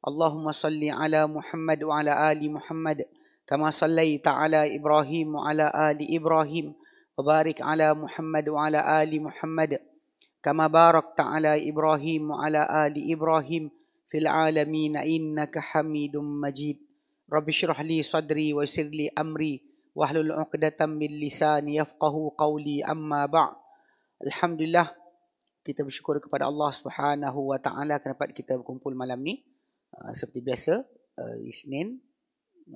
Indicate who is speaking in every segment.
Speaker 1: اللهم صل على محمد وعلى آل محمد كما صليت على إبراهيم وعلى آل إبراهيم وبارك على محمد وعلى آل محمد كما باركت على إبراهيم وعلى آل إبراهيم في العالمين إنك حميد مجيد رب اشرح لي صدري ويسر لي أمري واحلل عقدة من لساني يفقه قولي أما بعد الحمد لله kita bersyukur kepada Allah Subhanahu wa taala kerana kita berkumpul malam ni. Ah, seperti biasa uh, Isnin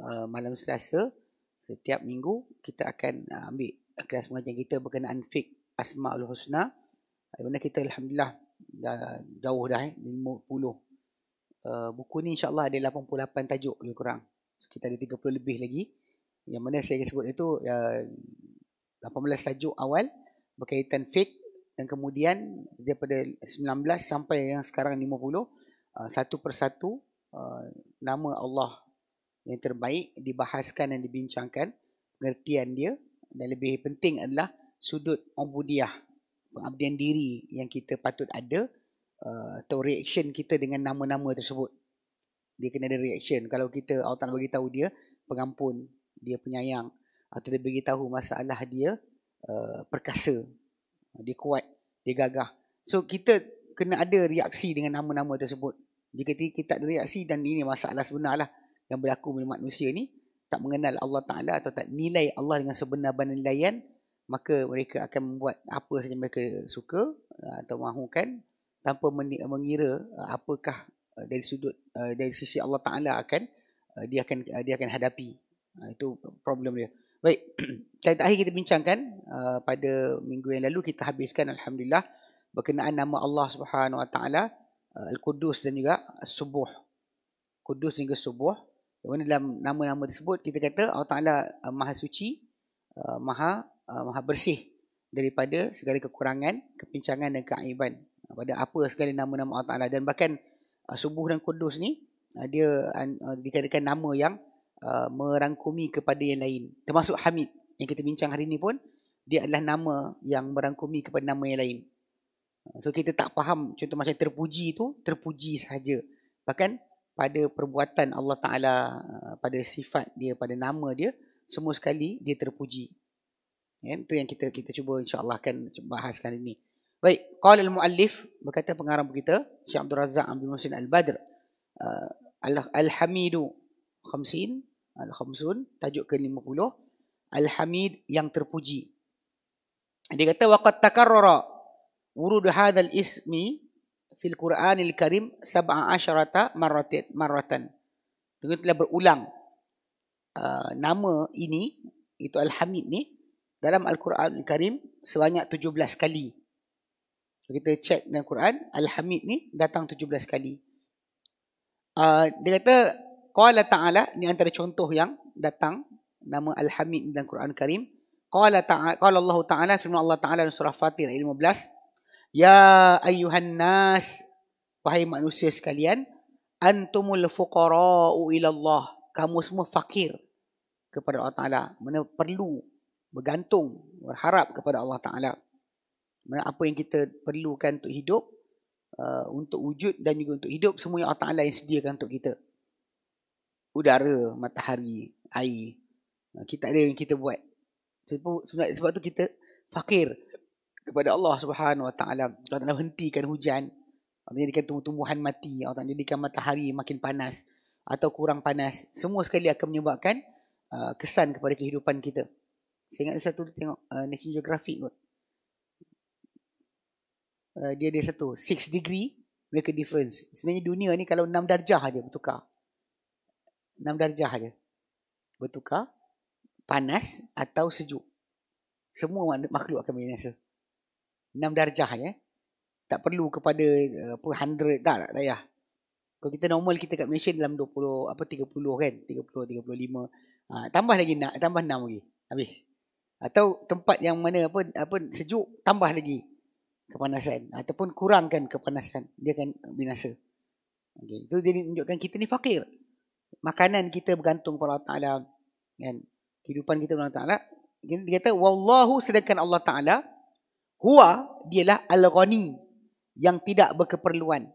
Speaker 1: uh, malam Selasa setiap minggu kita akan uh, ambil kelas mengajian kita berkenaan fiqh Asmaul Husna. Ayuh kita alhamdulillah dah jauh dah eh 50. Uh, buku ni insyaallah ada 88 tajuk lebih kurang. So, kita ada 30 lebih lagi. Yang mana saya sebut itu uh, 18 tajuk awal berkaitan fiqh dan kemudian daripada 19 sampai yang sekarang Ah, satu persatu ah, nama Allah yang terbaik dibahaskan dan dibincangkan pengertian dia dan lebih penting adalah sudut ubudiah pengabdian diri yang kita patut ada ah, atau reaction kita dengan nama-nama tersebut dia kena ada reaction kalau kita Allah Taala bagi tahu dia pengampun dia penyayang atau dia bagi tahu masalah dia perkasa dia kuat dia gagah so kita kena ada reaksi dengan nama-nama tersebut. Jika kita tak ada reaksi dan ini masalah sebenarlah yang berlaku bila manusia ni tak mengenal Allah Ta'ala atau tak nilai Allah dengan sebenar-benar nilaian, maka mereka akan membuat apa saja mereka suka eh, atau mahukan tanpa mengira eh, apakah eh, dari sudut dari sisi Allah Taala akan dia akan dia akan hadapi itu problem dia baik kali kita bincangkan pada minggu yang lalu kita habiskan alhamdulillah berkenaan nama Allah Subhanahu Wa Taala uh, Al-Qudus dan juga Subuh. Kudus hingga Subuh. Yang mana dalam nama-nama tersebut kita kata Allah Taala uh, Maha Suci, uh, Maha Maha Bersih daripada segala kekurangan, kepincangan dan keaiban. Pada apa segala nama-nama Allah Taala dan bahkan Subuh dan Kudus ni dia dikatakan nama yang merangkumi kepada yang lain. Termasuk Hamid yang kita bincang hari ini pun dia adalah nama yang merangkumi kepada nama yang lain. So kita tak faham contoh macam terpuji tu terpuji saja. Bahkan pada perbuatan Allah Taala uh, pada sifat dia pada nama dia semua sekali dia terpuji. Ya, itu yang kita kita cuba insya-Allah akan bahaskan ini. Baik, qala al-muallif berkata pengarang kita Syekh Abdul Razak Abdul Musin Al-Badr uh, Al-Hamidu 50 Al-Khamsun tajuk ke 50 Al-Hamid yang terpuji. Dia kata waqad takarrara Wurud hadzal ismi fil Quranil Karim 17 maratan maratan. Dengan telah berulang uh, nama ini itu Al-Hamid ni dalam Al-Quranil Karim sebanyak 17 kali. Kita cek dalam Quran Al-Hamid ni datang 17 kali. Uh, dia kata qala ta'ala ni antara contoh yang datang nama Al-Hamid dalam Quran Karim. Qala ta'ala qala Allah Ta'ala firman Allah Ta'ala surah Fatir ayat 15 Ya ayuhan nas wahai manusia sekalian antumul fuqara'u ilallah. Allah. Kamu semua fakir kepada Allah Taala. Mana perlu bergantung, berharap kepada Allah Taala. Mana apa yang kita perlukan untuk hidup uh, untuk wujud dan juga untuk hidup semua yang Allah Taala yang sediakan untuk kita. Udara, matahari, air. Kita ada yang kita buat. Sebab, sebab tu kita fakir kepada Allah Subhanahu Wa Taala. Allah Taala hentikan hujan. Allah jadikan tumbuh-tumbuhan mati. Allah Taala jadikan matahari makin panas atau kurang panas. Semua sekali akan menyebabkan uh, kesan kepada kehidupan kita. Saya ingat ada satu tengok uh, National Geographic kot. Uh, dia ada satu, 6 degree make a difference. Sebenarnya dunia ni kalau 6 darjah aja bertukar. 6 darjah aja bertukar panas atau sejuk. Semua makhluk akan binasa enam darjah ya. Tak perlu kepada apa hundred tak lah, tak Kalau kita normal kita kat Malaysia dalam 20 apa 30 kan, 30 35. Uh, tambah lagi nak tambah enam lagi. Habis. Atau tempat yang mana apa apa sejuk tambah lagi kepanasan ataupun kurangkan kepanasan dia akan binasa. Okay. Itu dia tunjukkan kita ni fakir. Makanan kita bergantung kepada Allah Ta'ala. Kan? Kehidupan kita kepada Allah Ta'ala. Dia kata, Wallahu sedangkan Allah Ta'ala Hua dialah al-ghani yang tidak berkeperluan.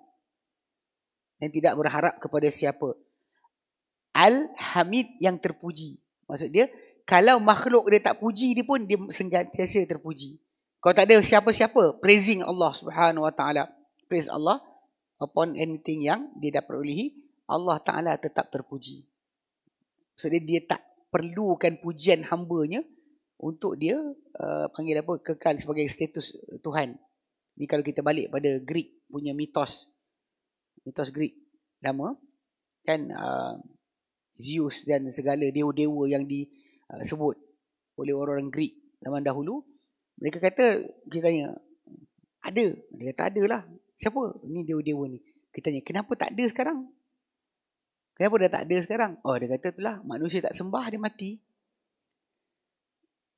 Speaker 1: Yang tidak berharap kepada siapa. Al-hamid yang terpuji. Maksud dia, kalau makhluk dia tak puji dia pun dia sentiasa terpuji. Kalau tak ada siapa-siapa praising Allah Subhanahu Wa Taala, praise Allah upon anything yang dia dapat ulihi, Allah Taala tetap terpuji. Maksudnya dia tak perlukan pujian hamba untuk dia uh, panggil apa kekal sebagai status uh, Tuhan. Ini kalau kita balik pada Greek punya mitos mitos Greek lama kan uh, Zeus dan segala dewa-dewa yang disebut uh, oleh orang-orang Greek zaman dahulu mereka kata kita tanya ada dia kata ada lah siapa ni dewa-dewa ni kita tanya kenapa tak ada sekarang kenapa dah tak ada sekarang oh dia kata itulah manusia tak sembah dia mati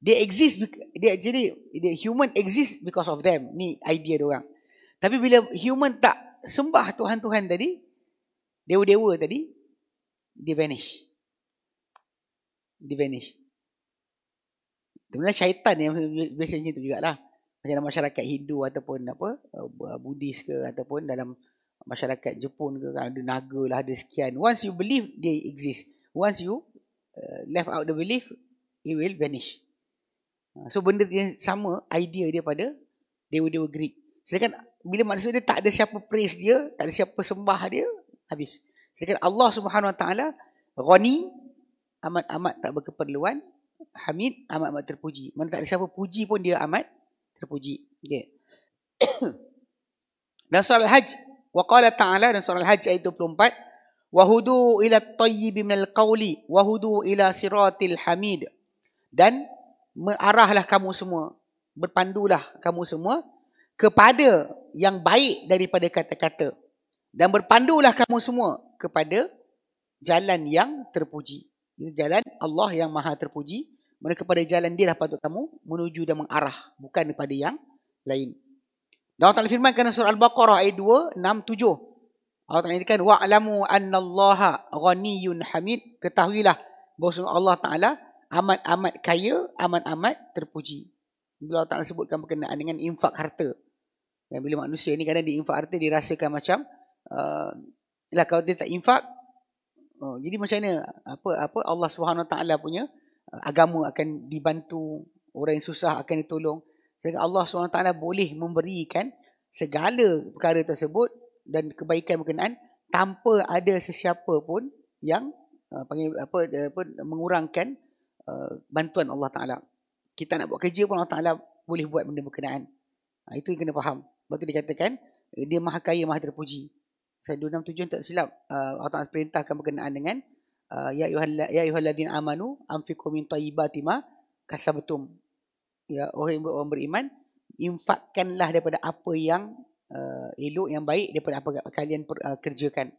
Speaker 1: They exist they actually the human exist because of them. Ni idea dia orang. Tapi bila human tak sembah Tuhan-Tuhan tadi, dewa-dewa tadi, dia vanish. Dia vanish. Sebenarnya syaitan yang biasa macam tu jugalah. Macam dalam masyarakat Hindu ataupun apa, uh, Buddhis ke ataupun dalam masyarakat Jepun ke, kan, ada naga lah, ada sekian. Once you believe, they exist. Once you uh, left out the belief, it will vanish. Ha, so benda yang sama idea dia pada dewa-dewa Greek. Sedangkan bila maksud dia tak ada siapa praise dia, tak ada siapa sembah dia, habis. Sedangkan Allah Subhanahu Wa Taala ghani amat-amat tak berkeperluan, Hamid amat-amat terpuji. Mana tak ada siapa puji pun dia amat terpuji. Okay. dan surah Al-Hajj, wa qala ta'ala dan surah Al-Hajj ayat 24, wa ila at-tayyibi al Qauli, Wahdu ila siratil hamid. Dan arahlah kamu semua berpandulah kamu semua kepada yang baik daripada kata-kata dan berpandulah kamu semua kepada jalan yang terpuji jalan Allah yang maha terpuji mana kepada jalan dia lah patut kamu menuju dan mengarah bukan kepada yang lain dan Allah Ta'ala firmankan surah Al-Baqarah ayat 2, 6, 7 Allah Ta'ala dikatakan wa'lamu anna allaha ghaniyun hamid ketahuilah bahawa Allah Ta'ala amat-amat kaya, amat-amat terpuji. Bila Allah Ta'ala sebutkan berkenaan dengan infak harta. Dan bila manusia ni kadang diinfak harta, dia rasakan macam, uh, lah kalau dia tak infak, oh, jadi macam mana? Apa, apa Allah Subhanahu Taala punya uh, agama akan dibantu, orang yang susah akan ditolong. Sehingga Allah Swt boleh memberikan segala perkara tersebut dan kebaikan berkenaan tanpa ada sesiapa pun yang uh, panggil, apa, apa, mengurangkan Uh, bantuan Allah Ta'ala. Kita nak buat kerja pun Allah Ta'ala boleh buat benda berkenaan. Ha, itu yang kena faham. Lepas tu dikatakan, eh, dia maha kaya, maha terpuji. Saya enam tujuan tak silap. Uh, Allah Ta'ala perintahkan berkenaan dengan uh, Ya yuhalladin ya amanu amfiku min ta'ibatima kasabtum. Ya orang, orang beriman, infakkanlah daripada apa yang uh, elok, yang baik daripada apa kalian per, uh, kerjakan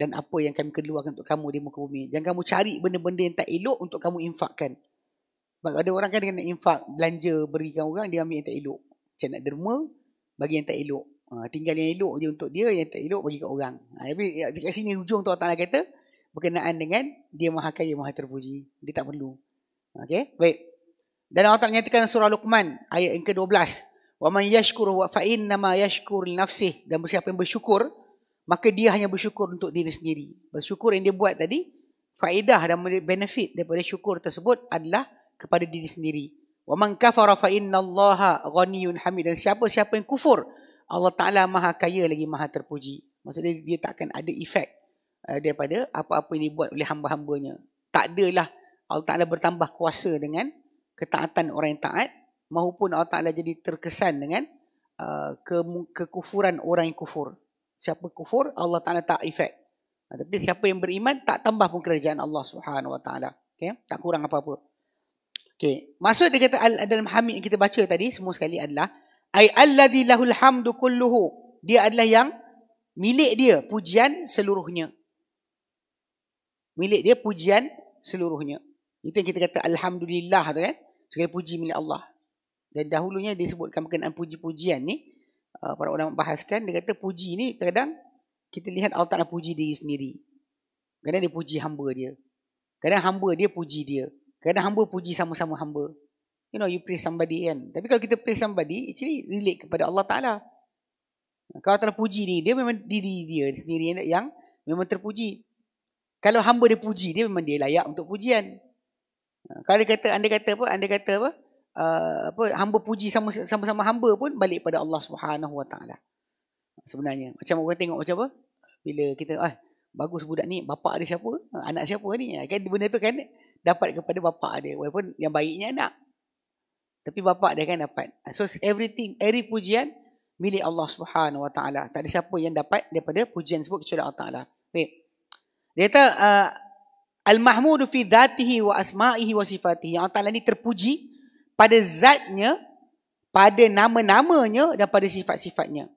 Speaker 1: dan apa yang kami keluarkan untuk kamu di muka bumi. Jangan kamu cari benda-benda yang tak elok untuk kamu infakkan. Sebab ada orang kan dengan nak infak, belanja, berikan orang, dia ambil yang tak elok. Macam nak derma, bagi yang tak elok. Ha, tinggal yang elok je untuk dia, yang tak elok bagi kat orang. Ha, tapi dekat sini hujung tu Allah kata, berkenaan dengan dia maha kaya, maha terpuji. Dia tak perlu. Okay, baik. Dan Allah Ta'ala nyatakan surah Luqman, ayat yang ke-12. وَمَنْ يَشْكُرُ وَفَإِنَّمَا يَشْكُرُ لِنَفْسِهِ Dan siapa yang bersyukur, maka dia hanya bersyukur untuk diri sendiri. Bersyukur yang dia buat tadi, faedah dan benefit daripada syukur tersebut adalah kepada diri sendiri. Wa man kafara fa inna Allah ghaniyun hamid dan siapa-siapa yang kufur, Allah Taala Maha Kaya lagi Maha Terpuji. Maksudnya dia tak akan ada efek eh, daripada apa-apa yang dibuat oleh hamba-hambanya. Tak adalah Allah Taala bertambah kuasa dengan ketaatan orang yang taat maupun Allah Taala jadi terkesan dengan uh, eh, ke kekufuran orang yang kufur siapa kufur Allah Taala tak efek ha, tapi siapa yang beriman tak tambah pun kerajaan Allah Subhanahu Wa Taala okay? tak kurang apa-apa Okay, maksud dia kata dalam hamid yang kita baca tadi semua sekali adalah ay alladhi lahul hamdu kulluhu dia adalah yang milik dia pujian seluruhnya milik dia pujian seluruhnya itu yang kita kata alhamdulillah tu kan segala puji milik Allah dan dahulunya disebutkan berkenaan puji-pujian ni Eh, para ulama bahaskan dia kata puji ni kadang kita lihat Allah Taala puji diri sendiri. Kadang dia puji hamba dia. Kadang hamba dia puji dia. Kadang hamba puji sama-sama hamba. You know you praise somebody kan. Tapi kalau kita praise somebody actually relate kepada Allah Taala. Kalau Allah puji ni dia memang diri dia sendiri yang, memang terpuji. Kalau hamba dia puji dia memang dia layak untuk pujian. Eh, kalau dia kata anda kata apa? Anda kata apa? Uh, apa hamba puji sama-sama hamba pun balik pada Allah Subhanahu Wa Taala. Sebenarnya macam orang tengok macam apa? Bila kita ah bagus budak ni, bapa ada siapa? Ah, anak siapa ni? Ah, kan benda tu kan dapat kepada bapa dia walaupun yang baiknya anak. Tapi bapa dia kan dapat. So everything, every pujian milik Allah Subhanahu Wa Taala. Tak ada siapa yang dapat daripada pujian sebut kecuali Allah Taala. Baik. Dia kata uh, Al-Mahmudu fi dhatihi wa asma'ihi wa sifatihi. Allah Ta'ala ni terpuji pada zatnya, pada nama-namanya dan pada sifat-sifatnya.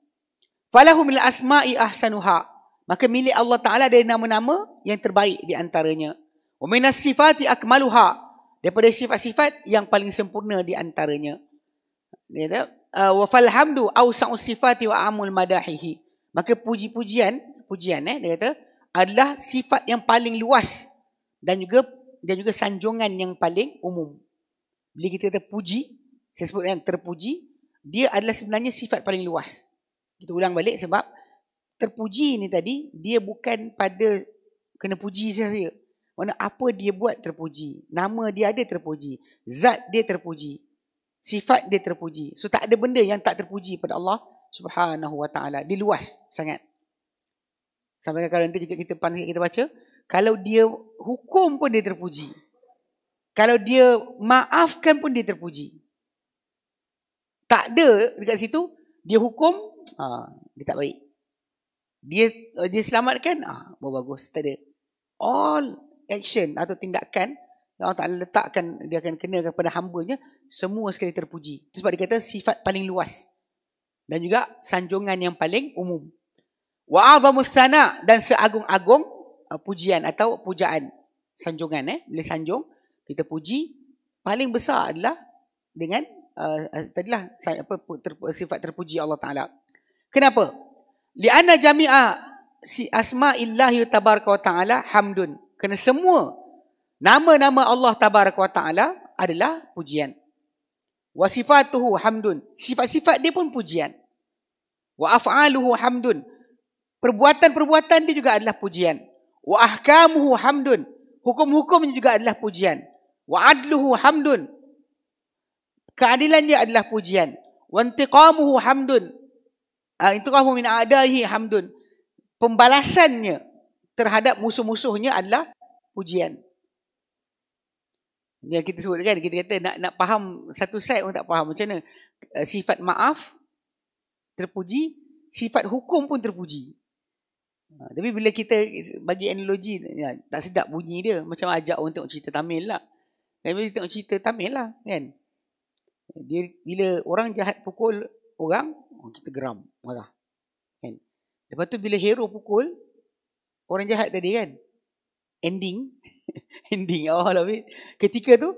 Speaker 1: Falahu mil asma'i ahsanuha. Maka milik Allah Ta'ala ada nama-nama yang terbaik di antaranya. Wa minas sifati akmaluha. Daripada sifat-sifat yang paling sempurna di antaranya. Dia kata, ah, wa falhamdu awsa'u sifati wa amul madahihi. Maka puji-pujian, pujian eh, dia kata, adalah sifat yang paling luas dan juga dan juga sanjungan yang paling umum bila kita terpuji, saya sebut kan terpuji, dia adalah sebenarnya sifat paling luas. Kita ulang balik sebab terpuji ni tadi, dia bukan pada kena puji saya. Mana apa dia buat terpuji. Nama dia ada terpuji. Zat dia terpuji. Sifat dia terpuji. So tak ada benda yang tak terpuji pada Allah subhanahu wa ta'ala. Dia luas sangat. Sampai kalau nanti kita, kita, kita baca, kalau dia hukum pun dia terpuji. Kalau dia maafkan pun dia terpuji. Tak ada dekat situ dia hukum ha, dia tak baik. Dia eh, dia selamatkan ah ha, bagus tak ada. All action atau tindakan Allah Ta'ala letakkan dia akan kena kepada hambanya semua sekali terpuji. Itu sebab dia kata sifat paling luas dan juga sanjungan yang paling umum. Wa azamu dan seagung-agung ah, pujian atau pujaan sanjungan eh boleh sanjung kita puji paling besar adalah dengan uh, uh tadilah apa ter, sifat terpuji Allah Taala. Kenapa? Li'anna jami'a si asma'illahi tabaraka wa ta'ala hamdun. Kerana semua nama-nama Allah tabaraka wa ta'ala adalah pujian. Wa sifatuhu hamdun. Sifat-sifat dia pun pujian. Wa af'aluhu hamdun. Perbuatan-perbuatan dia juga adalah pujian. Wa ahkamuhu hamdun. Hukum-hukumnya juga adalah pujian wa adluhu hamdun keadilannya adalah pujian wa intiqamuhu hamdun ah, intiqamu min adahi hamdun pembalasannya terhadap musuh-musuhnya adalah pujian ni kita sebut kan kita kata nak nak faham satu side orang tak faham macam mana eh, sifat maaf terpuji sifat hukum pun terpuji ah, tapi bila kita bagi analogi ya, tak sedap bunyi dia macam ajak orang tengok cerita Tamil lah dan bila tengok cerita Tamil lah kan. Dia, bila orang jahat pukul orang, oh, kita geram, marah. Kan? Lepas tu bila hero pukul, orang jahat tadi kan. Ending. ending. Oh, lebih. Ketika tu,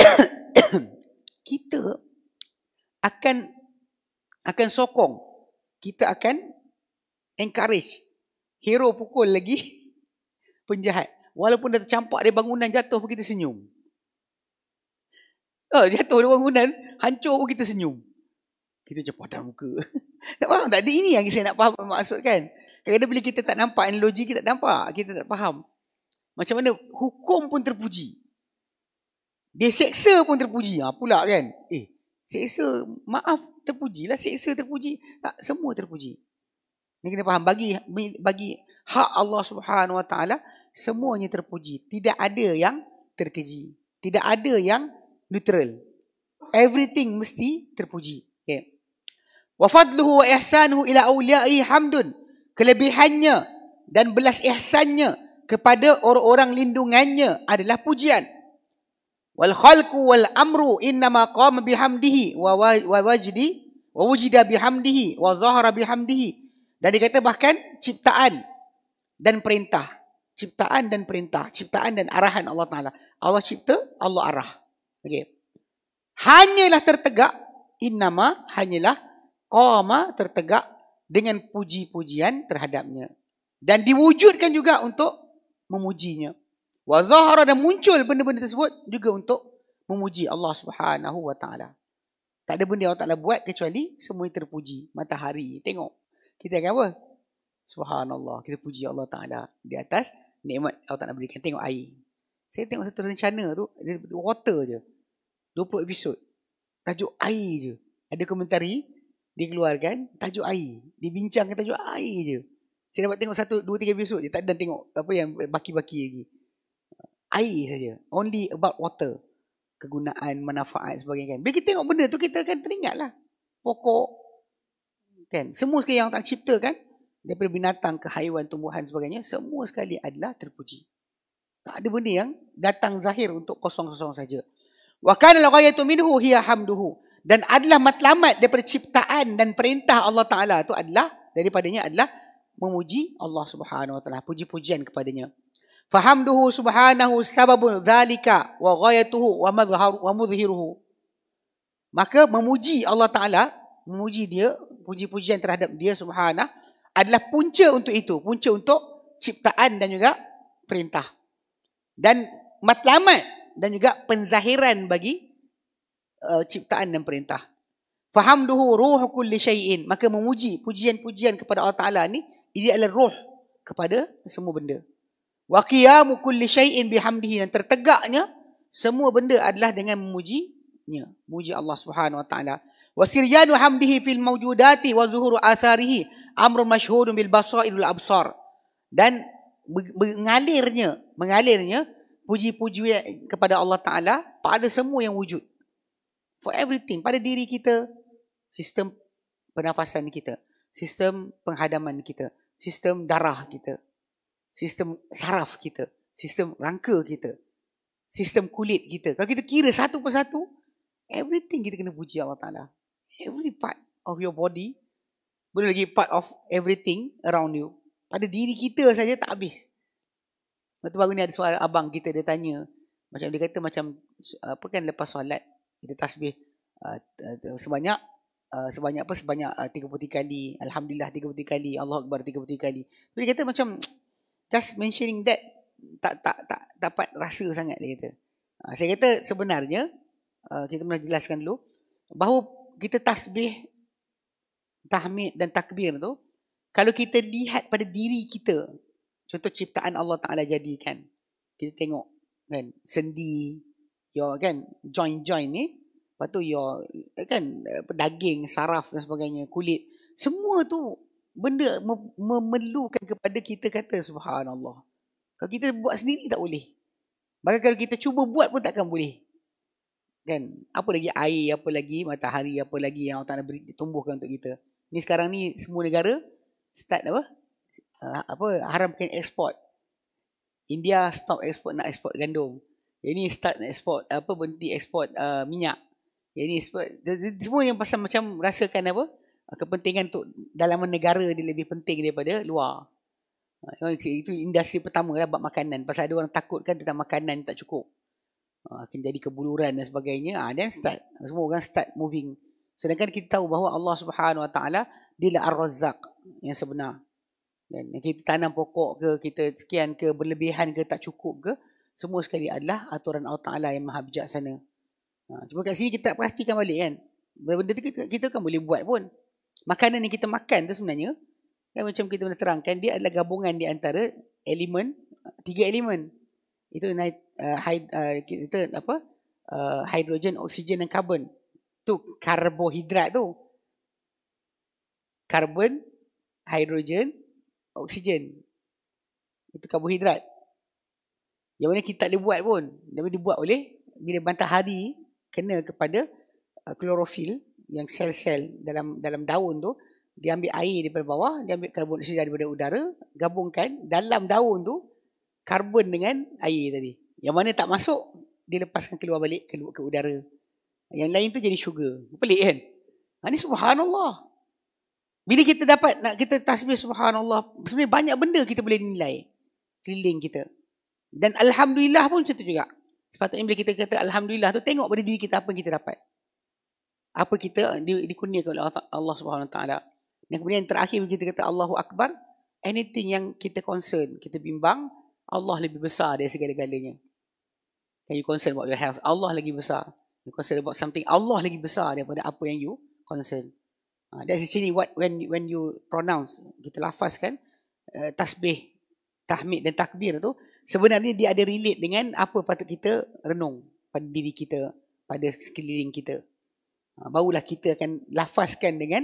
Speaker 1: kita akan akan sokong. Kita akan encourage. Hero pukul lagi penjahat. Walaupun dah tercampak dia bangunan jatuh pun kita senyum. Oh, ah, jatuh dia bangunan, hancur pun kita senyum. Kita macam padam muka. tak faham? Tak ada ini yang saya nak faham maksud kan? Kadang-kadang bila kita tak nampak analogi, kita tak nampak. Kita tak faham. Macam mana hukum pun terpuji. Dia seksa pun terpuji. Ha, pula kan? Eh, seksa, maaf, terpuji terpujilah. Seksa terpuji. Tak, semua terpuji. Ini kena faham. Bagi bagi hak Allah subhanahu wa ta'ala, semuanya terpuji. Tidak ada yang terkeji. Tidak ada yang literal. Everything mesti terpuji. Okay. Wa fadluhu wa ihsanuhu ila awliya'i hamdun. Kelebihannya dan belas ihsannya kepada orang-orang lindungannya adalah pujian. Wal khalqu wal amru inna ma qama bihamdihi wa wajdi wa wujida bihamdihi wa zahara bihamdihi. Dan dikatakan bahkan ciptaan dan perintah. Ciptaan dan perintah. Ciptaan dan arahan Allah Ta'ala. Allah cipta, Allah arah. Okay, Hanyalah tertegak innama hanyalah qama tertegak dengan puji-pujian terhadapnya dan diwujudkan juga untuk memujinya. Wa zahara dan muncul benda-benda tersebut juga untuk memuji Allah Subhanahu wa taala. Tak ada benda Allah Ta'ala buat kecuali semua terpuji. Matahari. Tengok. Kita akan apa? Subhanallah. Kita puji Allah Ta'ala di atas nikmat Allah Ta'ala berikan. Tengok air. Saya tengok satu rencana tu. Water je. 20 episod. Tajuk air je. Ada komentari dikeluarkan tajuk air. Dibincangkan tajuk air je. Saya dapat tengok satu, dua, tiga episod je. Tak ada tengok apa yang baki-baki lagi. Air saja. Only about water. Kegunaan, manfaat sebagainya. Kan. Bila kita tengok benda tu, kita akan teringat lah. Pokok. Kan? Semua sekali yang tak cipta kan. Daripada binatang ke haiwan, tumbuhan sebagainya. Semua sekali adalah terpuji. Tak ada benda yang datang zahir untuk kosong-kosong saja. -kosong Wa kana al-ghayatu minhu hiya hamduhu. Dan adalah matlamat daripada ciptaan dan perintah Allah Taala itu adalah daripadanya adalah memuji Allah Subhanahu wa taala, puji-pujian kepadanya. Fahamduhu subhanahu sababun zalika wa ghayatuhu wa madhharu wa mudhiruhu. Maka memuji Allah Taala, memuji dia, puji-pujian terhadap dia subhanahu adalah punca untuk itu, punca untuk ciptaan dan juga perintah. Dan matlamat dan juga penzahiran bagi uh, ciptaan dan perintah. Fahamduhu ruh kulli syai'in. Maka memuji, pujian-pujian kepada Allah Ta'ala ni, ini adalah ruh kepada semua benda. Wa qiyamu kulli syai'in bihamdihi. Dan tertegaknya, semua benda adalah dengan memujinya. Muji Allah Subhanahu Wa Ta'ala. Wa siryanu hamdihi fil mawjudati wa zuhuru atharihi. Amru mashhudun bil basa'idul absar. Dan mengalirnya, mengalirnya, puji-pujian kepada Allah Ta'ala pada semua yang wujud. For everything. Pada diri kita, sistem pernafasan kita, sistem penghadaman kita, sistem darah kita, sistem saraf kita, sistem rangka kita, sistem kulit kita. Kalau kita kira satu persatu, everything kita kena puji Allah Ta'ala. Every part of your body, boleh lagi part of everything around you. Pada diri kita saja tak habis. Lepas tu baru ni ada soalan abang kita dia tanya. Macam dia kata macam apa kan lepas solat kita tasbih uh, uh, sebanyak uh, sebanyak apa sebanyak uh, 33 kali. Alhamdulillah 33 kali. Allahu akbar 33 kali. Tapi dia kata macam just mentioning that tak tak tak dapat rasa sangat dia kata. Uh, saya kata sebenarnya uh, kita pernah jelaskan dulu bahawa kita tasbih tahmid dan takbir tu kalau kita lihat pada diri kita contoh ciptaan Allah Taala jadikan. Kita tengok kan sendi your kan joint-joint ni, lepas tu your kan daging, saraf dan sebagainya, kulit, semua tu benda memerlukan kepada kita kata subhanallah. Kalau kita buat sendiri tak boleh. Bahkan kalau kita cuba buat pun takkan boleh. Kan? Apa lagi air, apa lagi matahari, apa lagi yang Allah Ta'ala beri, tumbuhkan untuk kita. Ni sekarang ni semua negara start apa? Ha, apa haramkan ekspor. India stop ekspor nak ekspor gandum. Yang ni start nak ekspor apa berhenti ekspor uh, minyak. Yang ni semua yang pasal macam rasakan apa ah, kepentingan untuk dalam negara dia lebih penting daripada luar. Ah, itu industri pertama lah bab makanan. Pasal ada orang takut kan tentang makanan tak cukup. Ah, akan jadi kebuluran dan sebagainya. Ah dan start semua orang start moving. Sedangkan kita tahu bahawa Allah Subhanahu Wa Taala dia lah Ar-Razzaq yang sebenar. Dan kita tanam pokok ke, kita sekian ke, berlebihan ke, tak cukup ke. Semua sekali adalah aturan Allah Ta'ala yang maha bijaksana. Ha, cuba kat sini kita perhatikan balik kan. Benda tu kita, kita kan boleh buat pun. Makanan yang kita makan tu sebenarnya, kan macam kita pernah terangkan, dia adalah gabungan di antara elemen, tiga elemen. Itu uh, hid, uh, kita, apa uh, hidrogen, oksigen dan karbon. Itu karbohidrat tu. Karbon, hidrogen, oksigen. Itu karbohidrat. Yang mana kita tak boleh buat pun. Tapi dia buat oleh bila matahari kena kepada uh, klorofil yang sel-sel dalam dalam daun tu dia ambil air daripada bawah, dia ambil karbon oksida daripada udara, gabungkan dalam daun tu karbon dengan air tadi. Yang mana tak masuk, dia lepaskan keluar balik ke udara. Yang lain tu jadi sugar. Pelik kan? Ha, ini subhanallah. Bila kita dapat nak kita tasbih subhanallah, sebenarnya banyak benda kita boleh nilai keliling kita. Dan alhamdulillah pun macam juga. Sepatutnya bila kita kata alhamdulillah tu tengok pada diri kita apa yang kita dapat. Apa kita di, dikurniakan oleh Allah Subhanahu taala. Dan kemudian yang terakhir bila kita kata Allahu akbar, anything yang kita concern, kita bimbang, Allah lebih besar dari segala-galanya. Can you concern about your health? Allah lagi besar. You concern about something, Allah lagi besar daripada apa yang you concern. Ah, that's actually what when when you pronounce kita lafazkan uh, tasbih, tahmid dan takbir tu sebenarnya dia ada relate dengan apa patut kita renung pada diri kita, pada sekeliling kita. Uh, barulah kita akan lafazkan dengan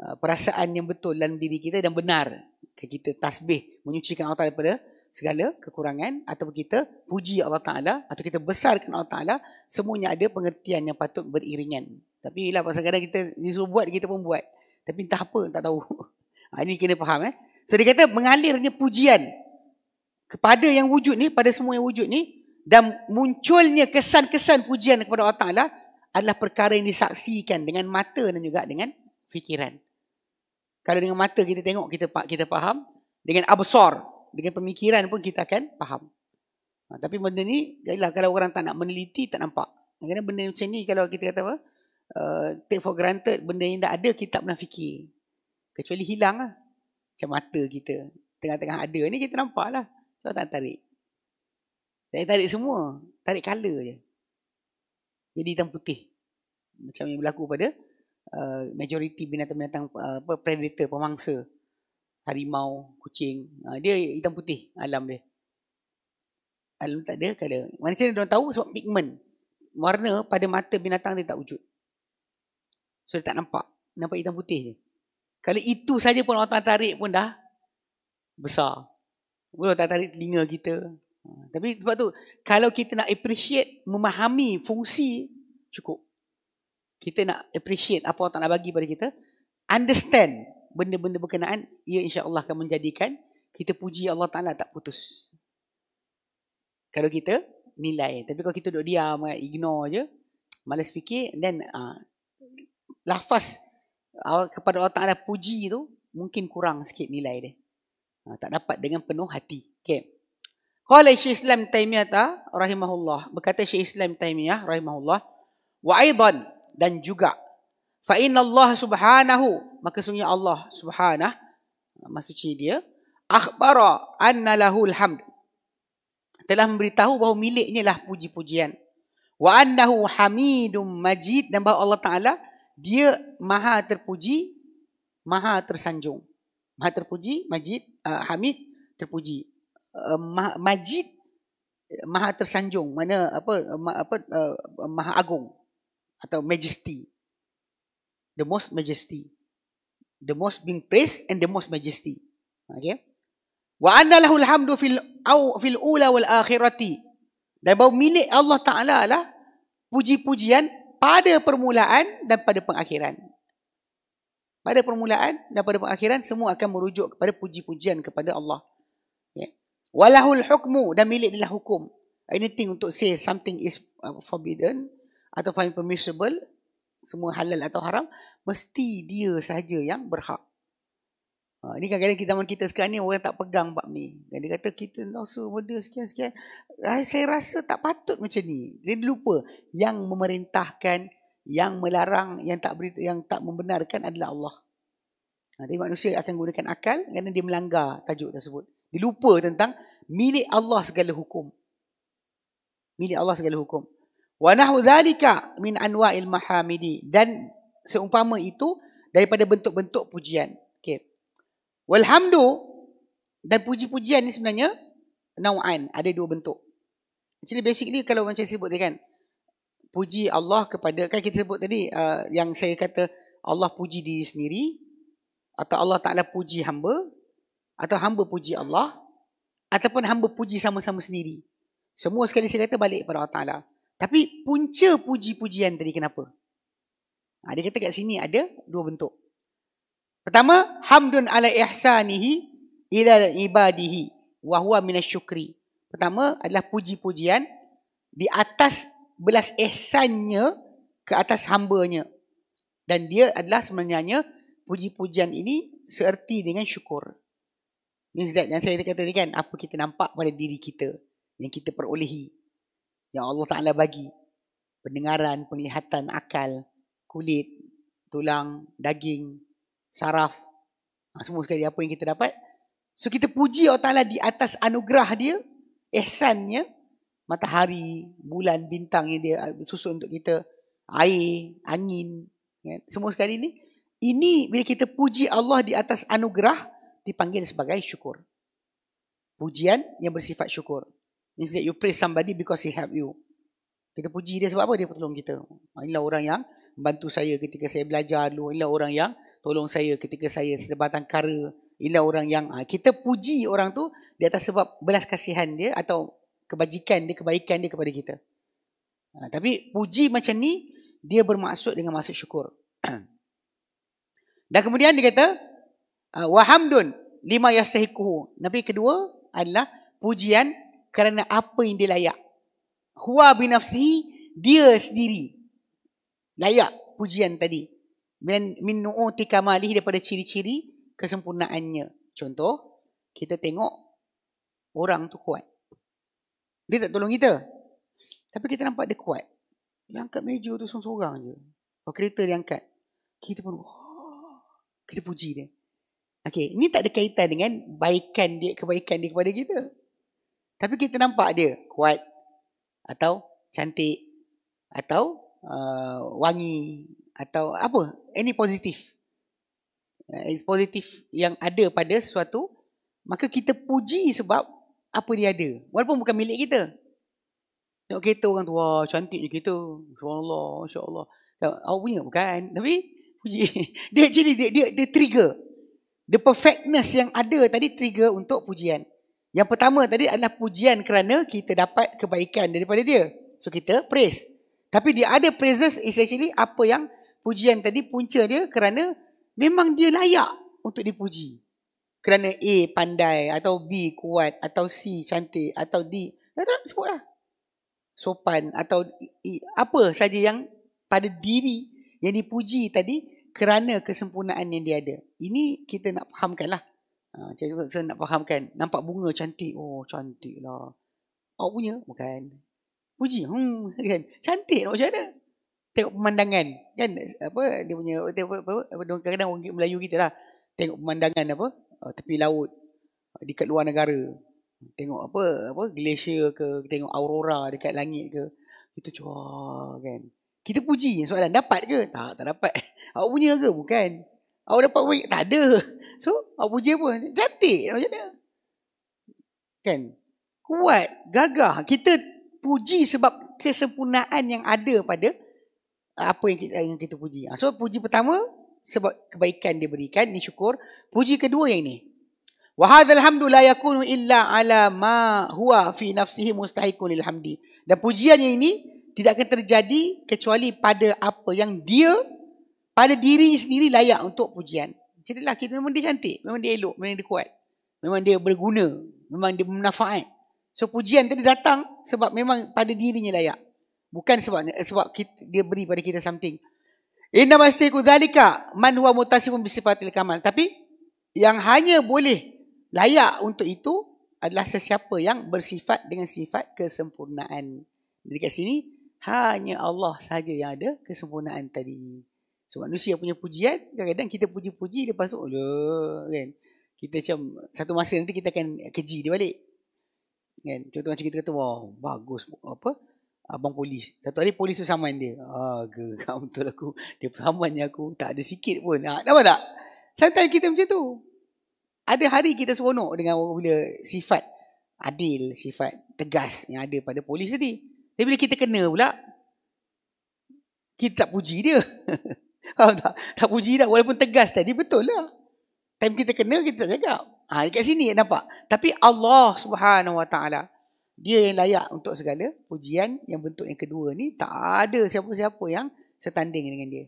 Speaker 1: uh, perasaan yang betul dalam diri kita dan benar. Kita tasbih menyucikan Allah daripada uh, segala kekurangan atau kita puji Allah Ta'ala atau kita besarkan Allah Ta'ala, semuanya ada pengertian yang patut beriringan. Tapi lah pasal kadang kita disuruh buat, kita pun buat. Tapi entah apa, tak tahu. Ha, ini kena faham eh. So dia kata mengalirnya pujian kepada yang wujud ni, pada semua yang wujud ni dan munculnya kesan-kesan pujian kepada Allah Ta'ala adalah perkara yang disaksikan dengan mata dan juga dengan fikiran. Kalau dengan mata kita tengok, kita kita faham. Dengan absor, dengan pemikiran pun kita akan faham. Ha, tapi benda ni, yalah, kalau orang tak nak meneliti, tak nampak. Kerana benda macam ni kalau kita kata apa, uh, take for granted, benda yang tak ada, kita tak pernah fikir. Kecuali hilang lah. Macam mata kita. Tengah-tengah ada ni, kita nampak lah. Kenapa tak tarik? Tak tarik semua. Tarik colour je. Jadi hitam putih. Macam yang berlaku pada uh, majoriti binatang-binatang uh, predator, pemangsa harimau, kucing. Uh, dia hitam putih alam dia. Alam tak ada color. Manusia dia orang tahu sebab pigment. Warna pada mata binatang dia tak wujud. So dia tak nampak. Nampak hitam putih je. Kalau itu saja pun orang tarik pun dah besar. Belum tak tarik telinga kita. Ha, tapi sebab tu, kalau kita nak appreciate, memahami fungsi, cukup. Kita nak appreciate apa orang nak bagi pada kita. Understand benda-benda berkenaan, ia insya-Allah akan menjadikan kita puji Allah Taala tak putus. Kalau kita nilai, tapi kalau kita duduk diam, eh, ignore je, malas fikir then uh, lafaz ah, kepada Allah Taala puji tu mungkin kurang sikit nilai dia. Uh, tak dapat dengan penuh hati. Okey. Qala Syekh Islam Taimiyah ta rahimahullah berkata Syekh Islam Taimiyah rahimahullah wa aidan dan juga Fa inna Allah subhanahu maka sungguh Allah subhanah maksudnya dia akhbara anna lahul hamd telah memberitahu bahawa miliknya lah puji-pujian wa annahu hamidum majid dan bahawa Allah Taala dia maha terpuji maha tersanjung maha terpuji majid uh, hamid terpuji uh, ah, ma- majid maha tersanjung mana apa ma- apa uh, maha agung atau majesty the most majesty. The most being praised and the most majesty. Okay. Wa anna lahul hamdu fil aw fil ula wal akhirati. Dan bahawa milik Allah Ta'ala lah puji-pujian pada permulaan dan pada pengakhiran. Pada permulaan dan pada pengakhiran semua akan merujuk kepada puji-pujian kepada Allah. Ya. Walahul hukmu dan milik adalah hukum. Anything untuk say something is uh, forbidden atau permissible semua halal atau haram mesti dia saja yang berhak. Ha, ini kadang-kadang kita zaman kita sekarang ni orang tak pegang bab ni. Dan dia kata kita nafsu benda sekian-sekian. Ah, saya rasa tak patut macam ni. Dia lupa yang memerintahkan, yang melarang, yang tak berita, yang tak membenarkan adalah Allah. Ha, jadi manusia akan gunakan akal kerana dia melanggar tajuk tersebut. Dia lupa tentang milik Allah segala hukum. Milik Allah segala hukum. Wa nahu dhalika min anwa'il mahamidi. Dan seumpama itu daripada bentuk-bentuk pujian. Okay. Walhamdu dan puji-pujian ni sebenarnya na'u'an. Ada dua bentuk. Actually basically kalau macam saya sebut tadi kan. Puji Allah kepada, kan kita sebut tadi uh, yang saya kata Allah puji diri sendiri. Atau Allah Ta'ala puji hamba. Atau hamba puji Allah. Ataupun hamba puji sama-sama sendiri. Semua sekali saya kata balik kepada Allah Ta'ala. Tapi punca puji-pujian tadi kenapa? Ha, dia kata kat sini ada dua bentuk. Pertama, hamdun ala ihsanihi ila ibadihi wa huwa minasyukri. Pertama adalah puji-pujian di atas belas ihsannya ke atas hambanya. Dan dia adalah sebenarnya puji-pujian ini seerti dengan syukur. Ini that yang saya kata tadi kan, apa kita nampak pada diri kita yang kita perolehi yang Allah Ta'ala bagi. Pendengaran, penglihatan, akal, kulit, tulang, daging, saraf. Ha, semua sekali apa yang kita dapat. So kita puji Allah Ta'ala di atas anugerah dia, ihsannya, matahari, bulan, bintang yang dia uh, susun untuk kita, air, angin, ya. semua sekali ini. Ini bila kita puji Allah di atas anugerah, dipanggil sebagai syukur. Pujian yang bersifat syukur. Means that you praise somebody because he help you. Kita puji dia sebab apa? Dia tolong kita. Inilah orang yang bantu saya ketika saya belajar dulu. Inilah orang yang tolong saya ketika saya sedebatan kara. Inilah orang yang ah, kita puji orang tu di atas sebab belas kasihan dia atau kebajikan dia, kebaikan dia kepada kita. Ah, tapi puji macam ni, dia bermaksud dengan maksud syukur. Dan kemudian dia kata, ah, wahamdun lima yastahikuhu. Nabi kedua adalah pujian kerana apa yang dia layak. Huwa binafsi, dia sendiri layak pujian tadi. Min, min nu'uti kamalih daripada ciri-ciri kesempurnaannya. Contoh, kita tengok orang tu kuat. Dia tak tolong kita. Tapi kita nampak dia kuat. Dia angkat meja tu seorang-seorang je. Kalau kereta dia angkat, kita pun kita puji dia. Okay, ini tak ada kaitan dengan baikkan dia, kebaikan dia kepada kita. Tapi kita nampak dia kuat atau cantik atau uh, wangi atau apa Ini positif. uh, positif yang ada pada sesuatu maka kita puji sebab apa dia ada walaupun bukan milik kita tengok kereta orang tu wah cantiknya kereta masya-Allah masya-Allah awak punya bukan tapi puji dia jadi dia, dia dia trigger the perfectness yang ada tadi trigger untuk pujian yang pertama tadi adalah pujian kerana kita dapat kebaikan daripada dia. So kita praise. Tapi dia ada praises is actually apa yang pujian tadi punca dia kerana memang dia layak untuk dipuji. Kerana A pandai atau B kuat atau C cantik atau D. Tak, tak sebutlah. Sopan atau e, apa saja yang pada diri yang dipuji tadi kerana kesempurnaan yang dia ada. Ini kita nak fahamkanlah. Ha, ah, saya, saya nak fahamkan Nampak bunga cantik Oh cantik lah Awak punya Bukan Puji hmm, kan? Cantik nak lah, macam mana Tengok pemandangan Kan Apa Dia punya Kadang-kadang orang Melayu kita lah Tengok pemandangan apa ah, Tepi laut ah, Dekat luar negara Tengok apa apa Glacier ke Tengok aurora Dekat langit ke Kita cua kan Kita puji soalan Dapat ke Tak tak dapat Awak punya ke Bukan Awak dapat Tak ada So Abu Jahil pun cantik macam dia. Kan? Kuat, gagah. Kita puji sebab kesempurnaan yang ada pada ah, apa yang kita, yang kita puji. Ah, so puji pertama sebab kebaikan dia berikan, ni syukur. Puji kedua yang ini. Wa hadzal hamdu la yakunu illa ala ma huwa fi nafsihi mustahiqun lil hamdi. Dan pujiannya ini tidak akan terjadi kecuali pada apa yang dia pada diri sendiri layak untuk pujian. Macam dia kita memang dia cantik. Memang dia elok. Memang dia kuat. Memang dia berguna. Memang dia bermanfaat. So pujian tadi datang sebab memang pada dirinya layak. Bukan sebab eh, sebab kita, dia beri pada kita something. Inna mastiku dhalika man huwa mutasifun bisifatil kamal. Tapi yang hanya boleh layak untuk itu adalah sesiapa yang bersifat dengan sifat kesempurnaan. Jadi kat sini hanya Allah sahaja yang ada kesempurnaan tadi. So manusia punya pujian kadang-kadang kita puji-puji lepas tu oh, kan. Kita macam satu masa nanti kita akan keji dia balik. Kan? Contoh macam kita kata wow bagus apa abang polis. Satu hari polis tu saman dia. Ah gerak betul aku. Dia saman aku tak ada sikit pun. Ha, nampak tak? Santai kita macam tu. Ada hari kita seronok dengan bila sifat adil, sifat tegas yang ada pada polis tadi. Tapi bila kita kena pula, kita tak puji dia. Faham tak? Tak puji dah. Walaupun tegas tadi, betul lah. Time kita kena, kita tak cakap. Ha, dekat sini, nampak? Tapi Allah subhanahu wa ta'ala, dia yang layak untuk segala pujian yang bentuk yang kedua ni, tak ada siapa-siapa yang setanding dengan dia.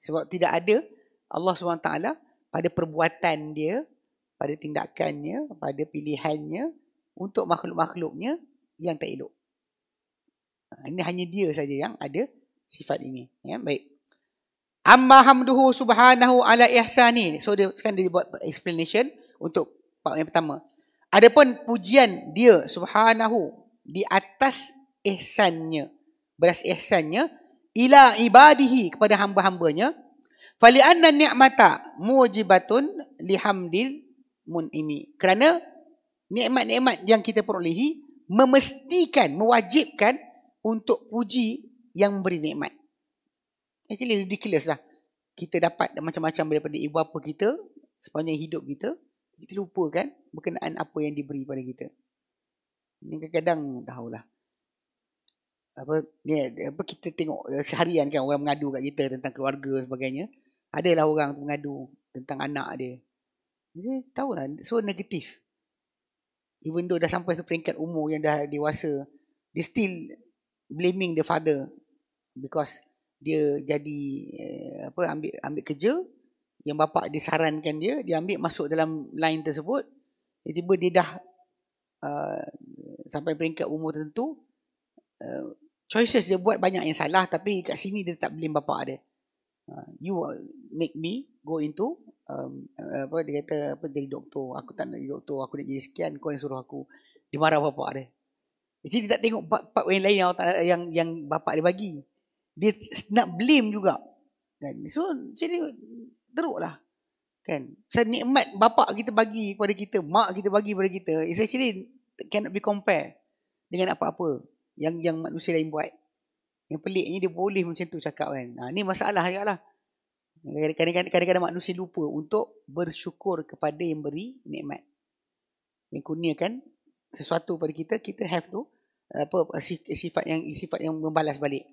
Speaker 1: Sebab tidak ada Allah subhanahu wa ta'ala pada perbuatan dia, pada tindakannya, pada pilihannya untuk makhluk-makhluknya yang tak elok. Ha, ini hanya dia saja yang ada sifat ini. Ya, baik. Amma hamduhu subhanahu ala ihsani. So dia sekarang dia buat explanation untuk part yang pertama. Adapun pujian dia subhanahu di atas ihsannya. beras ihsannya ila ibadihi kepada hamba-hambanya. Fali anna ni'mata mujibatun lihamdil mun'imi. Kerana nikmat-nikmat yang kita perolehi memestikan, mewajibkan untuk puji yang memberi nikmat. Actually ridiculous lah Kita dapat macam-macam daripada ibu apa kita Sepanjang hidup kita Kita lupa kan Berkenaan apa yang diberi pada kita Ini kadang-kadang tahulah apa ni apa kita tengok eh, seharian kan orang mengadu kat kita tentang keluarga dan sebagainya adalah orang mengadu tentang anak dia dia tahulah so negatif even though dah sampai tu peringkat umur yang dah dewasa dia still blaming the father because dia jadi eh, apa ambil ambil kerja yang bapa disarankan dia dia ambil masuk dalam line tersebut tiba-tiba dia dah uh, sampai peringkat umur tertentu uh, choices dia buat banyak yang salah tapi kat sini dia tak blame bapa dia ah, you make me go into um, eh, apa dia kata apa jadi doktor aku tak nak jadi doktor aku nak jadi sekian kau yang suruh aku dimarah marah bapa dia jadi dia tak tengok part, part yang lain yang yang, yang bapa dia bagi dia nak blame juga kan so jadi teruklah kan pasal nikmat bapa kita bagi kepada kita mak kita bagi kepada kita is actually cannot be compare dengan apa-apa yang yang manusia lain buat yang peliknya dia boleh macam tu cakap kan ha, ni masalah juga lah kadang-kadang manusia lupa untuk bersyukur kepada yang beri nikmat yang kurniakan sesuatu pada kita kita have tu apa sifat yang sifat yang membalas balik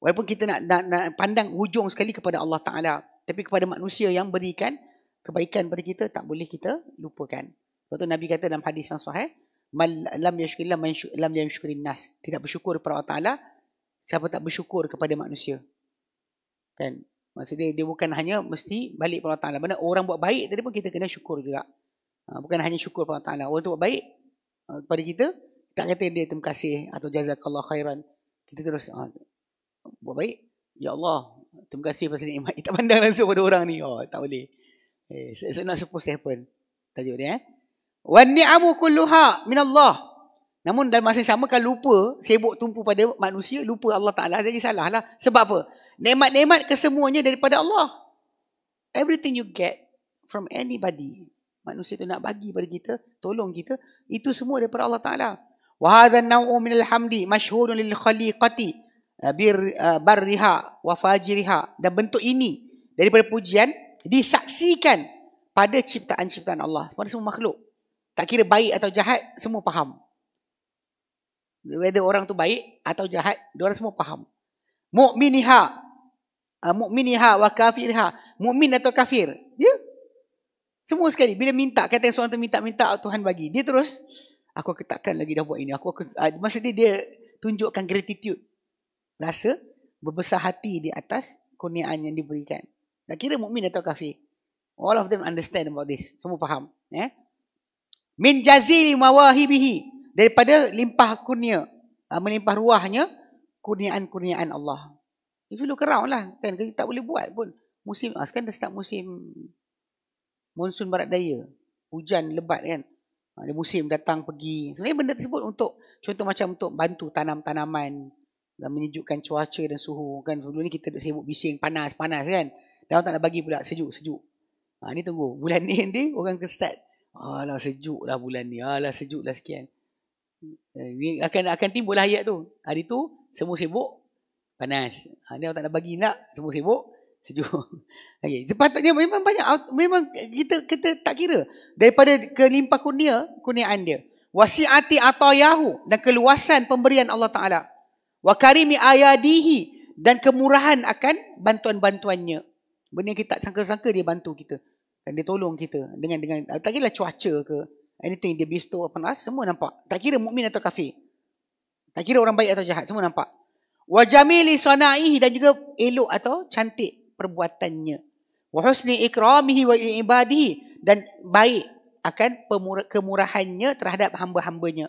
Speaker 1: Walaupun kita nak, nak, nak pandang hujung sekali kepada Allah Ta'ala. Tapi kepada manusia yang berikan kebaikan pada kita, tak boleh kita lupakan. Sebab tu Nabi kata dalam hadis yang sahih, Lam yashkirillah, lam yashkirin nas. Tidak bersyukur kepada Allah Ta'ala, siapa tak bersyukur kepada manusia. Kan? Maksudnya dia bukan hanya mesti balik kepada Allah Ta'ala. Benda orang buat baik tadi pun kita kena syukur juga. Ha, bukan hanya syukur kepada Allah Ta'ala. Orang tu buat baik ha, kepada kita, tak kata dia terima kasih atau jazakallah khairan. Kita terus, ha, buat baik. Ya Allah, terima kasih pasal nikmat. Tak pandang langsung pada orang ni. Oh, tak boleh. Eh, it's not supposed to happen. Tajuk dia eh. Wa ni'amu kulluha min Namun dalam masa yang sama kan lupa, sibuk tumpu pada manusia, lupa Allah Taala jadi salah lah. Sebab apa? Nemat-nemat kesemuanya daripada Allah. Everything you get from anybody, manusia tu nak bagi pada kita, tolong kita, itu semua daripada Allah Taala. Wa hadha naw'u min alhamdi mashhurun lil khaliqati. Ah, bir ah, barriha wa fajriha dan bentuk ini daripada pujian disaksikan pada ciptaan-ciptaan Allah pada semua makhluk tak kira baik atau jahat semua faham whether orang tu baik atau jahat dia orang semua faham mukminiha ah, mukminiha wa kafirha mukmin atau kafir ya yeah? semua sekali bila minta kata seorang tu minta-minta Tuhan bagi dia terus aku ketakkan lagi dah buat ini aku, aku maksud dia dia tunjukkan gratitude rasa berbesar hati di atas kurniaan yang diberikan. Tak kira mukmin atau kafir. All of them understand about this. Semua faham. Eh? Min jazili mawahibihi. Daripada limpah kurnia. Ah, melimpah ruahnya kurniaan-kurniaan Allah. If you look around lah. Kan? Kita tak boleh buat pun. Musim, ah, sekarang dah start musim monsun barat daya. Hujan lebat kan. Ada ah, musim datang pergi. Sebenarnya benda tersebut untuk contoh macam untuk bantu tanam-tanaman dan menyejukkan cuaca dan suhu kan dulu ni kita duduk sibuk bising panas panas kan dah tak nak bagi pula sejuk sejuk ha, ni tunggu bulan ni nanti orang ke start alah sejuk lah bulan ni alah sejuk lah sekian eh, ni akan akan timbul lah ayat tu hari tu semua sibuk panas ha, ni orang tak nak bagi nak semua sibuk sejuk okay. sepatutnya memang banyak memang kita kita tak kira daripada kelimpah kurnia kurniaan dia wasiati atayahu dan keluasan pemberian Allah Ta'ala wa karimi ayadihi dan kemurahan akan bantuan-bantuannya. Benda kita tak sangka-sangka dia bantu kita. Dan dia tolong kita dengan dengan ah, tak kira cuaca ke anything dia bestow apa us semua nampak. Tak kira mukmin atau kafir. Tak kira orang baik atau jahat semua nampak. Wa jamili sanaihi dan juga elok atau cantik perbuatannya. Wa husni ikramihi wa ibadihi dan baik akan kemurahannya terhadap hamba-hambanya.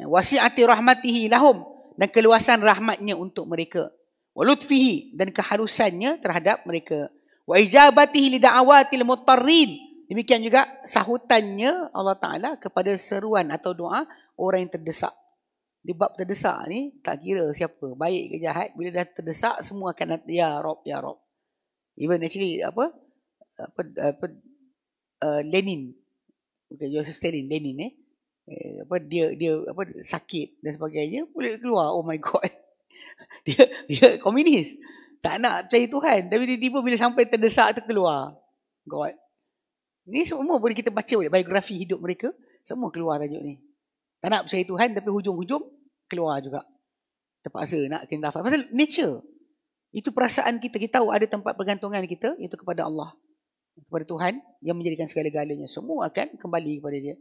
Speaker 1: Wasiati rahmatihi lahum dan keluasan rahmatnya untuk mereka. Walutfihi dan keharusannya terhadap mereka. Wa ijabatihi lida'awatil mutarrin. Demikian juga sahutannya Allah Ta'ala kepada seruan atau doa orang yang terdesak. Di bab terdesak ni tak kira siapa. Baik ke jahat. Bila dah terdesak semua akan nanti. Ya Rob, Ya Rob. Even actually apa? apa, apa uh, Lenin. Okay, Joseph Stalin, Lenin eh eh, apa dia dia apa sakit dan sebagainya boleh keluar oh my god dia dia komunis tak nak percaya Tuhan tapi tiba-tiba bila sampai terdesak tu keluar god ni semua boleh kita baca boleh biografi hidup mereka semua keluar tajuk ni tak nak percaya Tuhan tapi hujung-hujung keluar juga terpaksa nak kena dapat pasal nature itu perasaan kita kita tahu ada tempat pergantungan kita itu kepada Allah kepada Tuhan yang menjadikan segala-galanya semua akan kembali kepada dia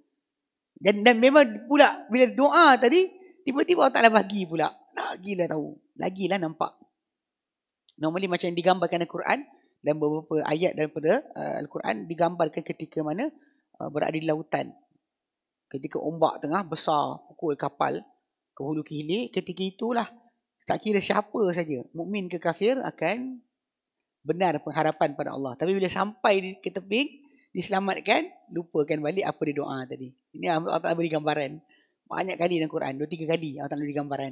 Speaker 1: dan, dan memang pula bila doa tadi, tiba-tiba Allah Ta'ala bagi pula. Lagilah tahu. Lagilah nampak. Normally macam yang digambarkan Al-Quran dan beberapa ayat daripada uh, Al-Quran digambarkan ketika mana uh, berada di lautan. Ketika ombak tengah besar pukul kapal ke hulu ke hilir, ketika itulah tak kira siapa saja, mukmin ke kafir akan benar pengharapan pada Allah. Tapi bila sampai di, ke tebing, diselamatkan, lupakan balik apa dia doa tadi. Ini Allah Ta'ala beri gambaran. Banyak kali dalam Quran, dua tiga kali Allah Ta'ala beri gambaran.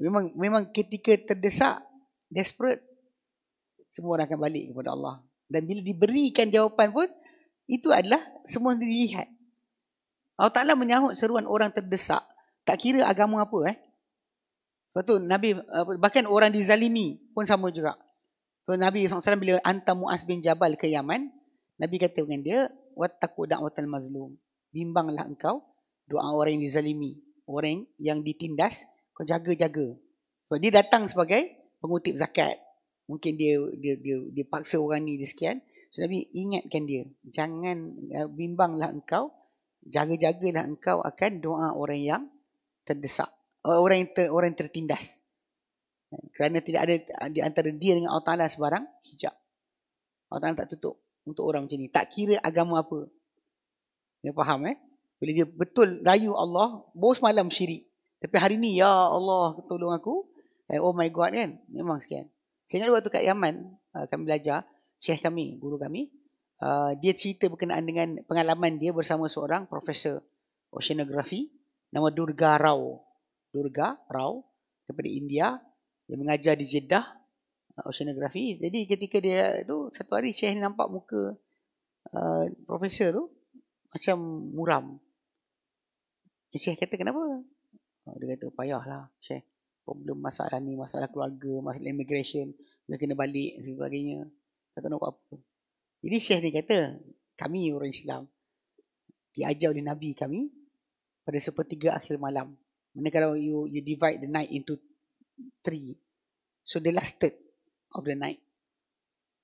Speaker 1: Memang memang ketika terdesak, desperate, semua orang akan balik kepada Allah. Dan bila diberikan jawapan pun, itu adalah semua dilihat. Allah Ta'ala menyahut seruan orang terdesak, tak kira agama apa eh. Sebab tu Nabi, bahkan orang dizalimi pun sama juga. So, Nabi SAW bila hantar Mu'az bin Jabal ke Yaman, Nabi kata dengan dia, wattaqu da'watal mazlum. Bimbanglah engkau doa orang yang dizalimi, orang yang ditindas, kau jaga-jaga. Sebab so, dia datang sebagai pengutip zakat. Mungkin dia dia dia dia paksa orang ni dia sekian. So, Nabi ingatkan dia, jangan eh, bimbanglah engkau, jaga-jagalah engkau akan doa orang yang terdesak, eh, orang yang ter, orang yang tertindas. Kerana tidak ada di antara dia dengan Allah Ta'ala sebarang hijab. Allah Ta'ala tak tutup untuk orang macam ni. Tak kira agama apa. Dia faham eh? Bila dia betul rayu Allah, bos malam syirik. Tapi hari ni, ya Allah tolong aku. Eh, oh my God kan? Memang sekian. Saya ingat waktu kat Yaman, ah, kami belajar, syekh kami, guru kami, uh, dia cerita berkenaan dengan pengalaman dia bersama seorang profesor oceanografi nama Durga Rao. Durga Rao daripada India. Dia mengajar di Jeddah. Uh, oceanografi. Jadi ketika dia tu satu hari Syekh nampak muka uh, profesor tu macam muram. Syekh kata kenapa? Uh, dia kata payahlah Syekh. Problem masalah ni, masalah keluarga, masalah immigration. Dia kena balik dan sebagainya. Kata nak buat apa. Jadi Syekh ni kata kami orang Islam diajar oleh Nabi kami pada sepertiga akhir malam. Mana kalau you, you divide the night into three. So the last third of the night.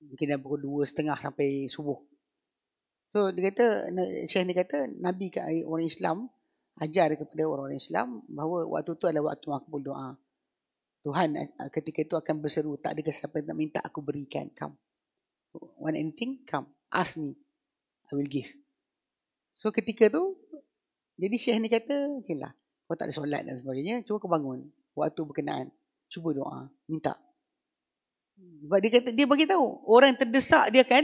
Speaker 1: Mungkin dah pukul dua setengah sampai subuh. So dia kata, Syekh ni kata, Nabi orang Islam ajar kepada orang-orang Islam bahawa waktu tu adalah waktu makbul doa. Tuhan eh, eh, ketika itu akan berseru, tak ada kesempatan nak minta aku berikan, come. Want anything? Come. Ask me. I will give. So ketika tu, jadi Syekh ni kata, okay lah, kau tak ada solat dan sebagainya, cuba kau bangun. Waktu berkenaan, cuba doa, minta. Sebab dia kata dia bagi tahu orang terdesak dia akan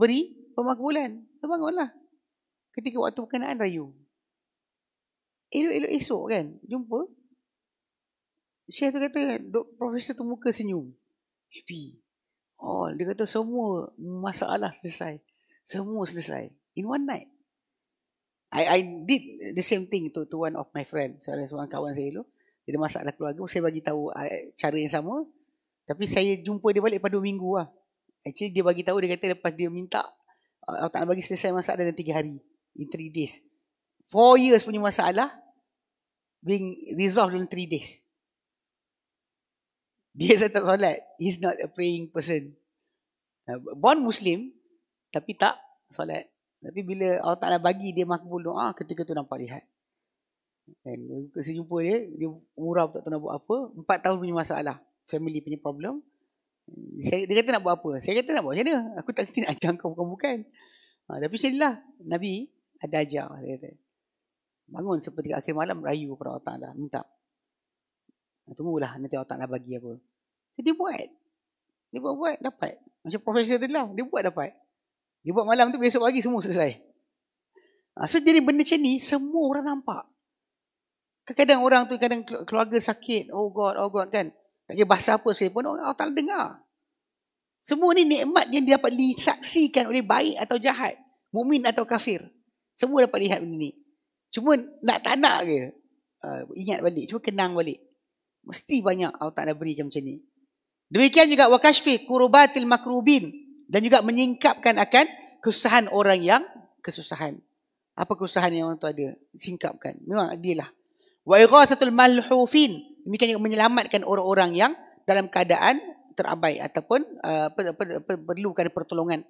Speaker 1: beri pemakbulan. Semangatlah. Ketika waktu berkenaan rayu. Elok-elok esok kan jumpa. Syekh tu kata dok profesor tu muka senyum. Happy. Oh, dia kata semua masalah selesai. Semua selesai in one night. I I did the same thing to to one of my friend, salah seorang kawan saya dulu. Jadi masalah keluarga, saya bagi tahu cara yang sama. Tapi saya jumpa dia balik pada 2 minggu lah. Actually dia bagi tahu dia kata lepas dia minta uh, Allah Ta'ala bagi selesai masalah dalam 3 hari. In 3 days. 4 years punya masalah being resolved dalam 3 days. Dia saya tak solat. He's not a praying person. Born Muslim tapi tak solat. Tapi bila Allah Ta'ala bagi dia makbul doa ketika tu nampak lihat. Dan saya jumpa dia, dia murah tak tahu nak buat apa. Empat tahun punya masalah family punya problem. Saya, dia kata nak buat apa? Saya kata nak buat macam mana? Aku tak kena nak ajar kau bukan-bukan. Ha, tapi syarilah, Nabi ada ajar. Dia kata. Bangun seperti akhir malam, rayu kepada Allah Ta'ala. Minta. Ha, tunggulah nanti Allah Ta'ala bagi apa. So, dia buat. Dia buat-buat, dapat. Macam profesor tu lah. Dia buat, dapat. Dia buat malam tu, besok pagi semua selesai. Ha, so, jadi benda macam ni, semua orang nampak. Kadang-kadang orang tu, kadang keluarga sakit. Oh God, oh God, kan? Tak kira bahasa apa saya pun orang Allah dengar. Semua ni nikmat yang dapat disaksikan oleh baik atau jahat. Mumin atau kafir. Semua dapat lihat benda ni. Cuma nak tak nak ke? Uh, ah, ingat balik. Cuma kenang balik. Mesti banyak Allah Ta'ala beri macam ni. Demikian juga wakashfi kurubatil makrubin. Dan juga menyingkapkan akan kesusahan orang yang kesusahan. Apa kesusahan yang orang tu ada? Singkapkan. Memang adilah. lah. igha satul malhufin. Demikian juga menyelamatkan orang-orang yang dalam keadaan terabai ataupun uh, perlukan pertolongan.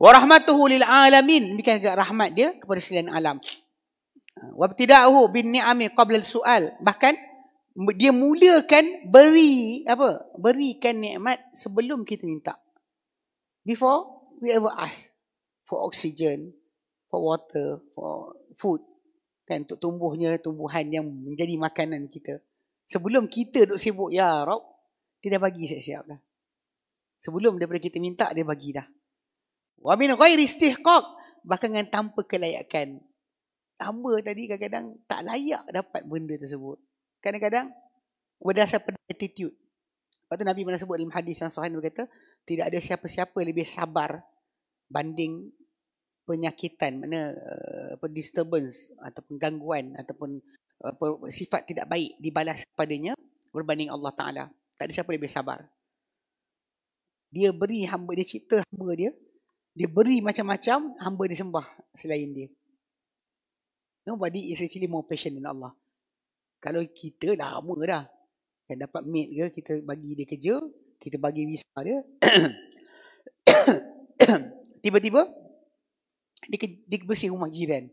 Speaker 1: Wa rahmatuhu lil alamin. Demikian juga rahmat dia kepada selain alam. Uh, Wa btida'uhu bin ni'ami qabla sual Bahkan dia mulakan beri apa? Berikan nikmat sebelum kita minta. Before we ever ask for oxygen, for water, for food. Kan, untuk tumbuhnya tumbuhan yang menjadi makanan kita. Sebelum kita duduk sibuk, Ya Rob dia dah bagi siap-siap dah. Sebelum daripada kita minta, dia bagi dah. Wa min ghairi istihqaq. Bahkan dengan tanpa kelayakan. Hamba tadi kadang-kadang tak layak dapat benda tersebut. Kadang-kadang berdasar pada attitude. Lepas tu Nabi pernah sebut dalam hadis yang Suhaim berkata, tidak ada siapa-siapa lebih sabar banding penyakitan, mana eh, apa, disturbance ataupun gangguan ataupun sifat tidak baik dibalas kepadanya berbanding Allah Ta'ala. Tak ada siapa lebih sabar. Dia beri hamba, dia cipta hamba dia. Dia beri macam-macam hamba dia sembah selain dia. Nobody is actually more patient than Allah. Kalau kita lama dah. Yang dapat mate ke, kita bagi dia kerja. Kita bagi visa dia. Tiba-tiba, dia, dia bersih rumah jiran.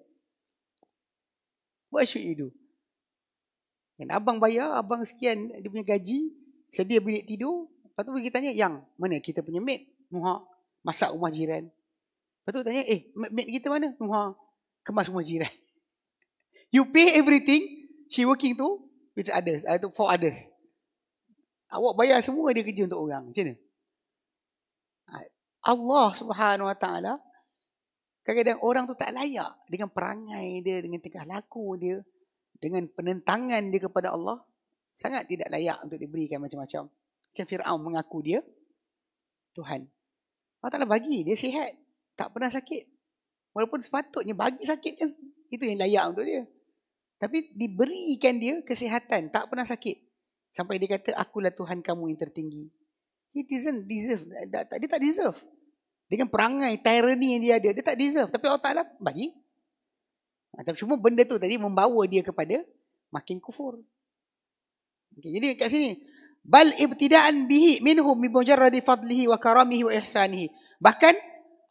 Speaker 1: What should you do? Dan abang bayar, abang sekian dia punya gaji, sedia bilik tidur. Lepas tu pergi tanya, yang mana kita punya maid? Nuha, masak rumah jiran. Lepas tu tanya, eh maid kita mana? Nuha, kemas rumah jiran. You pay everything, she working tu, with others, uh, to for others. Awak bayar semua dia kerja untuk orang. Macam mana? Ah, Allah subhanahu wa ta'ala, kadang-kadang orang tu tak layak dengan perangai dia, dengan tingkah laku dia, dengan penentangan dia kepada Allah sangat tidak layak untuk diberikan macam-macam. Macam Fir'aun mengaku dia Tuhan. Allah Ta'ala bagi dia sihat. Tak pernah sakit. Walaupun sepatutnya bagi sakit kan itu yang layak untuk dia. Tapi diberikan dia kesihatan. Tak pernah sakit. Sampai dia kata akulah Tuhan kamu yang tertinggi. He doesn't deserve. Dia tak deserve. Dengan perangai tyranny yang dia ada. Dia tak deserve. Tapi Allah Ta'ala bagi. Ah, tapi cuma benda tu tadi membawa dia kepada makin kufur. Okay, jadi kat sini bal ibtida'an bihi minhum min mujarradi fadlihi wa karamihi wa ihsanihi. Bahkan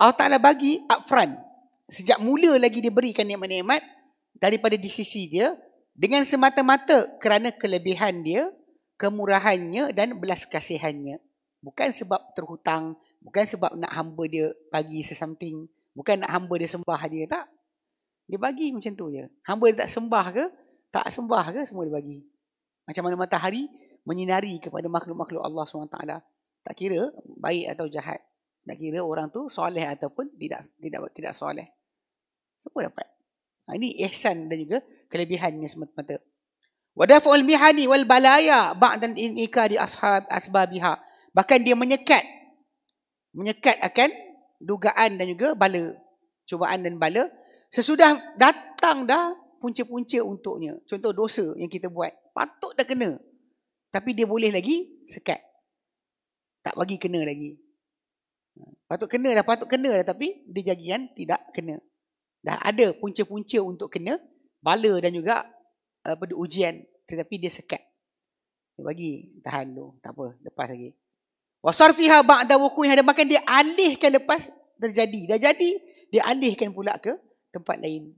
Speaker 1: Allah Taala bagi upfront sejak mula lagi dia berikan nikmat-nikmat daripada di sisi dia dengan semata-mata kerana kelebihan dia, kemurahannya dan belas kasihannya. Bukan sebab terhutang, bukan sebab nak hamba dia bagi sesamting, bukan nak hamba dia sembah dia tak. Dia bagi macam tu je. Hamba dia tak sembah ke, tak sembah ke, semua dia bagi. Macam mana matahari menyinari kepada makhluk-makhluk Allah SWT. Tak kira baik atau jahat. Tak kira orang tu soleh ataupun tidak tidak tidak soleh. Semua dapat. Ha, ini ihsan dan juga kelebihannya semata-mata. Wadafu'ul mihani wal balaya ba'dan inika di ashab asbabiha. Bahkan dia menyekat. Menyekat akan dugaan dan juga bala. Cubaan dan bala Sesudah datang dah punca-punca untuknya. Contoh dosa yang kita buat. Patut dah kena. Tapi dia boleh lagi sekat. Tak bagi kena lagi. Ha, patut kena dah, patut kena dah. Tapi dia jagian tidak kena. Dah ada punca-punca untuk kena. Bala dan juga eh, apa, ujian. Tetapi dia sekat. Dia bagi tahan tu. Tak apa, lepas lagi. Wasarfiha ba'da wukuih. Dan makan dia alihkan lepas terjadi. Dah jadi, dia alihkan pula ke tempat lain.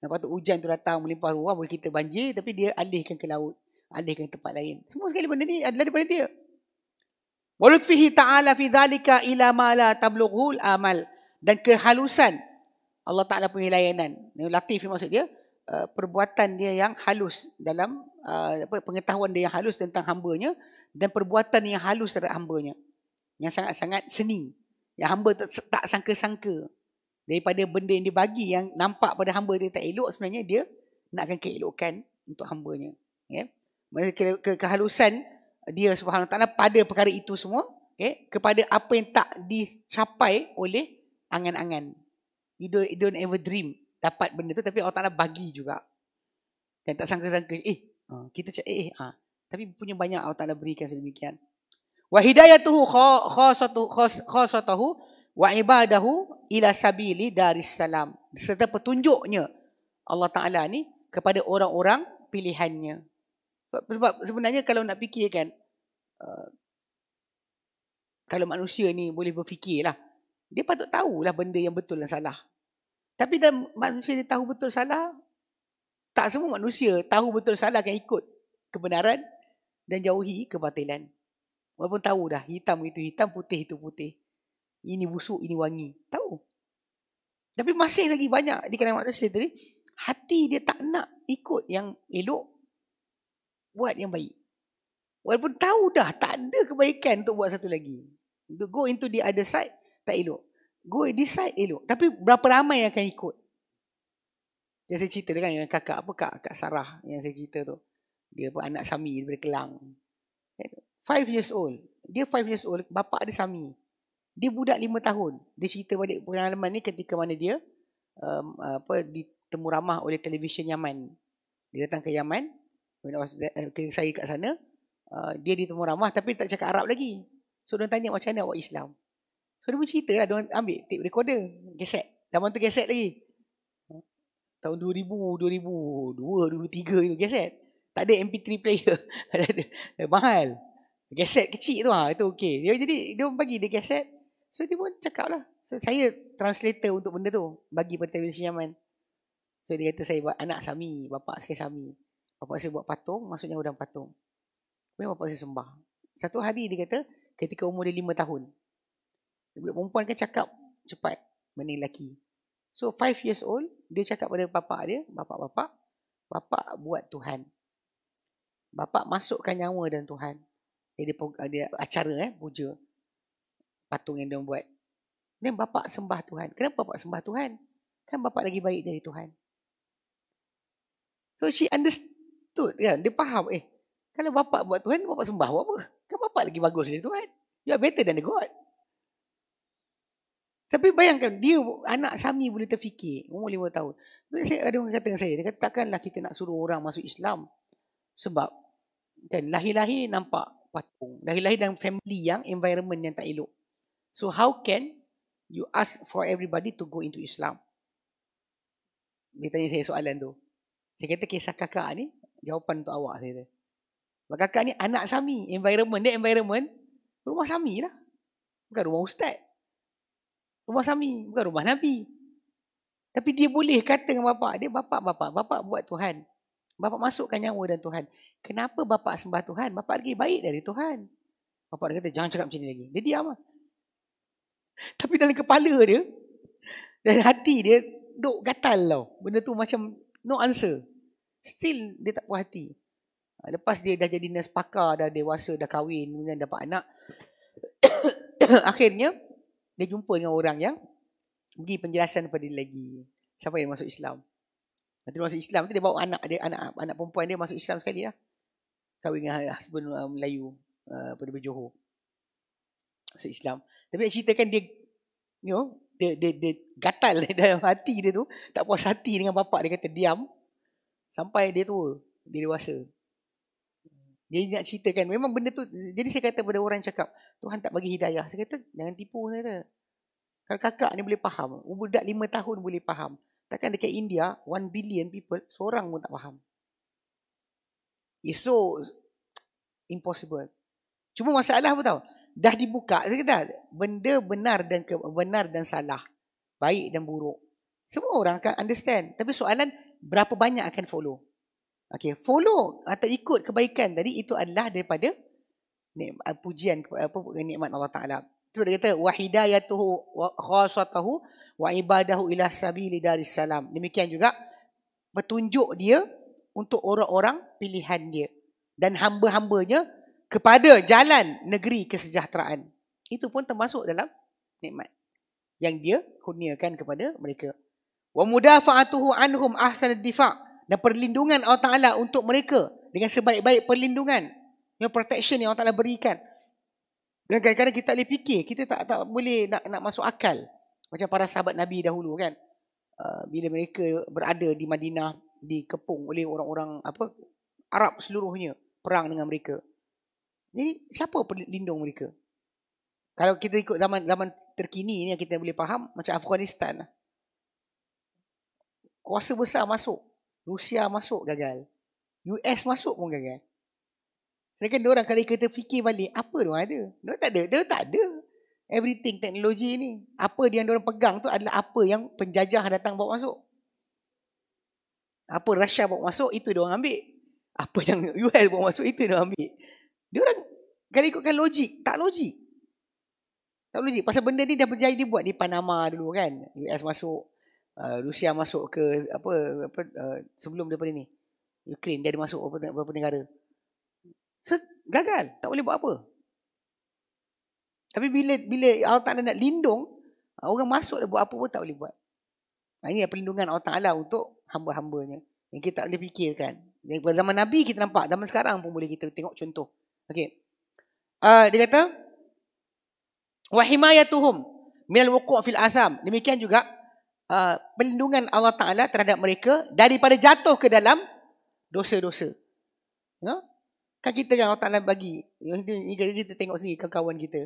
Speaker 1: Lepas tu hujan tu datang melimpah ruah boleh kita banjir tapi dia alihkan ke laut, alihkan ke tempat lain. Semua sekali benda ni adalah daripada dia. Walutfihi ta'ala fi dhalika ila ma la tablughul amal dan kehalusan Allah Ta'ala punya layanan. Latif maksud dia, uh, perbuatan dia yang halus dalam uh, apa pengetahuan dia yang halus tentang hambanya dan perbuatan yang halus terhadap hambanya. Yang sangat-sangat seni. Yang hamba tak sangka-sangka daripada benda yang dia bagi yang nampak pada hamba dia tak elok sebenarnya dia nakkan keelokan untuk hambanya ya okay? ke kehalusan dia subhanahu taala pada perkara itu semua okay? kepada apa yang tak dicapai oleh angan-angan you don't, you don't ever dream dapat benda tu tapi Allah Taala bagi juga kan tak sangka-sangka eh ha, kita cakap eh ha. tapi punya banyak Allah Taala berikan sedemikian wa hidayatuhu khosatuhu khos, wa ibadahu ila sabili salam serta petunjuknya Allah Taala ni kepada orang-orang pilihannya sebab sebenarnya kalau nak fikirkan uh, kalau manusia ni boleh berfikirlah dia patut tahulah benda yang betul dan salah tapi dalam manusia dia tahu betul salah tak semua manusia tahu betul salah kan ikut kebenaran dan jauhi kebatilan walaupun tahu dah hitam itu hitam putih itu putih ini busuk, ini wangi. Tahu. Tapi masih lagi banyak di kalangan manusia tadi, hati dia tak nak ikut yang elok, buat yang baik. Walaupun tahu dah tak ada kebaikan untuk buat satu lagi. untuk go into the other side, tak elok. Go this side, elok. Tapi berapa ramai yang akan ikut? Yang saya cerita dengan kakak, apa kak? Kak Sarah yang saya cerita tu. Dia pun anak Sami daripada Kelang. Five years old. Dia five years old, bapak dia Sami dia budak lima tahun. Dia cerita balik pengalaman ni ketika mana dia um, apa ditemu ramah oleh televisyen Yaman. Dia datang ke Yaman. When I eh, saya kat sana. Uh, dia ditemu ramah tapi tak cakap Arab lagi. So, dia tanya macam mana awak Islam. So, dia pun cerita lah. Dia ambil tape recorder. Geset. Zaman tu geset lagi. Tahun 2000, 2002, 2003 itu geset. Tak ada MP3 player. Mahal. Geset kecil tu lah. Itu okey. jadi, dia bagi dia geset. So dia pun cakap lah. So, saya translator untuk benda tu. Bagi pada Tabi Syaman. So dia kata saya buat anak Sami. Bapak saya Sami. Bapak saya buat patung. Maksudnya udang patung. Kemudian bapak saya sembah. Satu hari dia kata ketika umur dia lima tahun. dia Budak perempuan kan cakap cepat. Mana lelaki. So five years old. Dia cakap pada bapak dia. Bapak-bapak. Bapak buat Tuhan. Bapak masukkan nyawa dan Tuhan. Eh, dia, ada acara eh, Puja patung yang dia buat. Dan bapa sembah Tuhan. Kenapa bapa sembah Tuhan? Kan bapa lagi baik dari Tuhan. So she understood kan. Dia faham eh. Kalau bapa buat Tuhan, bapa sembah buat apa? Kan bapak lagi bagus dari Tuhan. You are better than the God. Tapi bayangkan dia anak Sami boleh terfikir. Umur lima tahun. ada orang kata dengan saya. Dia kata takkanlah kita nak suruh orang masuk Islam. Sebab kan lahir-lahir nampak patung. Lahir-lahir dalam family yang environment yang tak elok. So how can you ask for everybody to go into Islam? Dia tanya saya soalan tu. Saya kata kisah kakak ni, jawapan untuk awak saya kata. Sebab kakak ni anak sami. Environment dia environment, rumah sami lah. Bukan rumah ustaz. Rumah sami, bukan rumah Nabi. Tapi dia boleh kata dengan bapa. dia bapa bapa. Bapa buat Tuhan. Bapak masukkan nyawa dan Tuhan. Kenapa bapa sembah Tuhan? Bapa lagi baik dari Tuhan. Bapa dia kata, jangan cakap macam ni lagi. Dia diam lah. Tapi dalam kepala dia dan hati dia duk gatal tau. Benda tu macam no answer. Still dia tak puas hati. Ha, lepas dia dah jadi nurse pakar, dah dewasa, dah kahwin, kemudian dapat anak. Akhirnya dia jumpa dengan orang yang pergi penjelasan pada dia lagi. Siapa yang masuk Islam? Nanti masuk Islam tu dia bawa anak dia anak anak perempuan dia masuk Islam sekali lah. Kahwin dengan husband uh, Melayu uh, eh, pada Johor. Masuk Islam. Tapi nak ceritakan dia you know, dia, dia, dia gatal dalam hati dia tu. Tak puas hati dengan bapak. Dia kata diam. Sampai dia tua. Dia dewasa. Dia nak ceritakan. Memang benda tu. Jadi saya kata pada orang cakap. Tuhan tak bagi hidayah. Saya kata jangan tipu. Saya kata. Kalau kakak ni boleh faham. Budak lima tahun boleh faham. Takkan dekat India. One billion people. Seorang pun tak faham. It's so impossible. Cuma masalah apa tau dah dibuka kita benda benar dan ke, benar dan salah baik dan buruk semua orang akan understand tapi soalan berapa banyak akan follow okey follow atau ikut kebaikan tadi itu adalah daripada nikmat eh, pujian apa nikmat Allah Taala tu dia kata wahidayatuhu wa khasatahu wa ibadahu ila sabili daris salam demikian juga petunjuk dia untuk orang-orang pilihan dia dan hamba-hambanya kepada jalan negeri kesejahteraan. Itu pun termasuk dalam nikmat yang dia kurniakan kepada mereka. Wa mudafa'atuhu anhum ahsan ad-difa' dan perlindungan Allah Taala untuk mereka dengan sebaik-baik perlindungan. Yang protection yang Allah Taala berikan. Dan kadang-kadang kita tak boleh fikir, kita tak tak boleh nak nak masuk akal. Macam para sahabat Nabi dahulu kan. Uh, bila mereka berada di Madinah dikepung oleh orang-orang apa Arab seluruhnya perang dengan mereka. Jadi siapa pelindung mereka? Kalau kita ikut zaman zaman terkini ni yang kita boleh faham macam Afghanistan. Lah. Kuasa besar masuk. Rusia masuk gagal. US masuk pun gagal. Sedangkan orang kalau kita fikir balik apa dia ada? Dia tak ada, dia tak ada. Everything teknologi ni, apa yang dia orang pegang tu adalah apa yang penjajah datang bawa masuk. Apa Russia bawa masuk itu dia orang ambil. Apa yang US bawa masuk itu dia orang ambil. Dia orang kalau ikutkan logik, tak logik. Tak logik. Pasal benda ni dah berjaya dia buat di Panama dulu kan. US masuk, uh, Rusia masuk ke apa apa uh, sebelum daripada ni. Ukraine dia ada masuk beberapa negara. So, gagal. Tak boleh buat apa. Tapi bila bila Allah Ta'ala nak lindung, uh, orang masuk dia buat apa pun tak boleh buat. Nah, ini perlindungan Allah Ta'ala untuk hamba-hambanya. Yang kita tak boleh fikirkan. Dan zaman Nabi kita nampak. Zaman sekarang pun boleh kita tengok contoh. Okey. Uh, dia kata wa himayatuhum minal wuqu' fil asam. Demikian juga uh, perlindungan Allah Taala terhadap mereka daripada jatuh ke dalam dosa-dosa. Ya. No? Kan kita yang Allah Taala bagi. Ini kita, kita tengok sini kawan-kawan kita.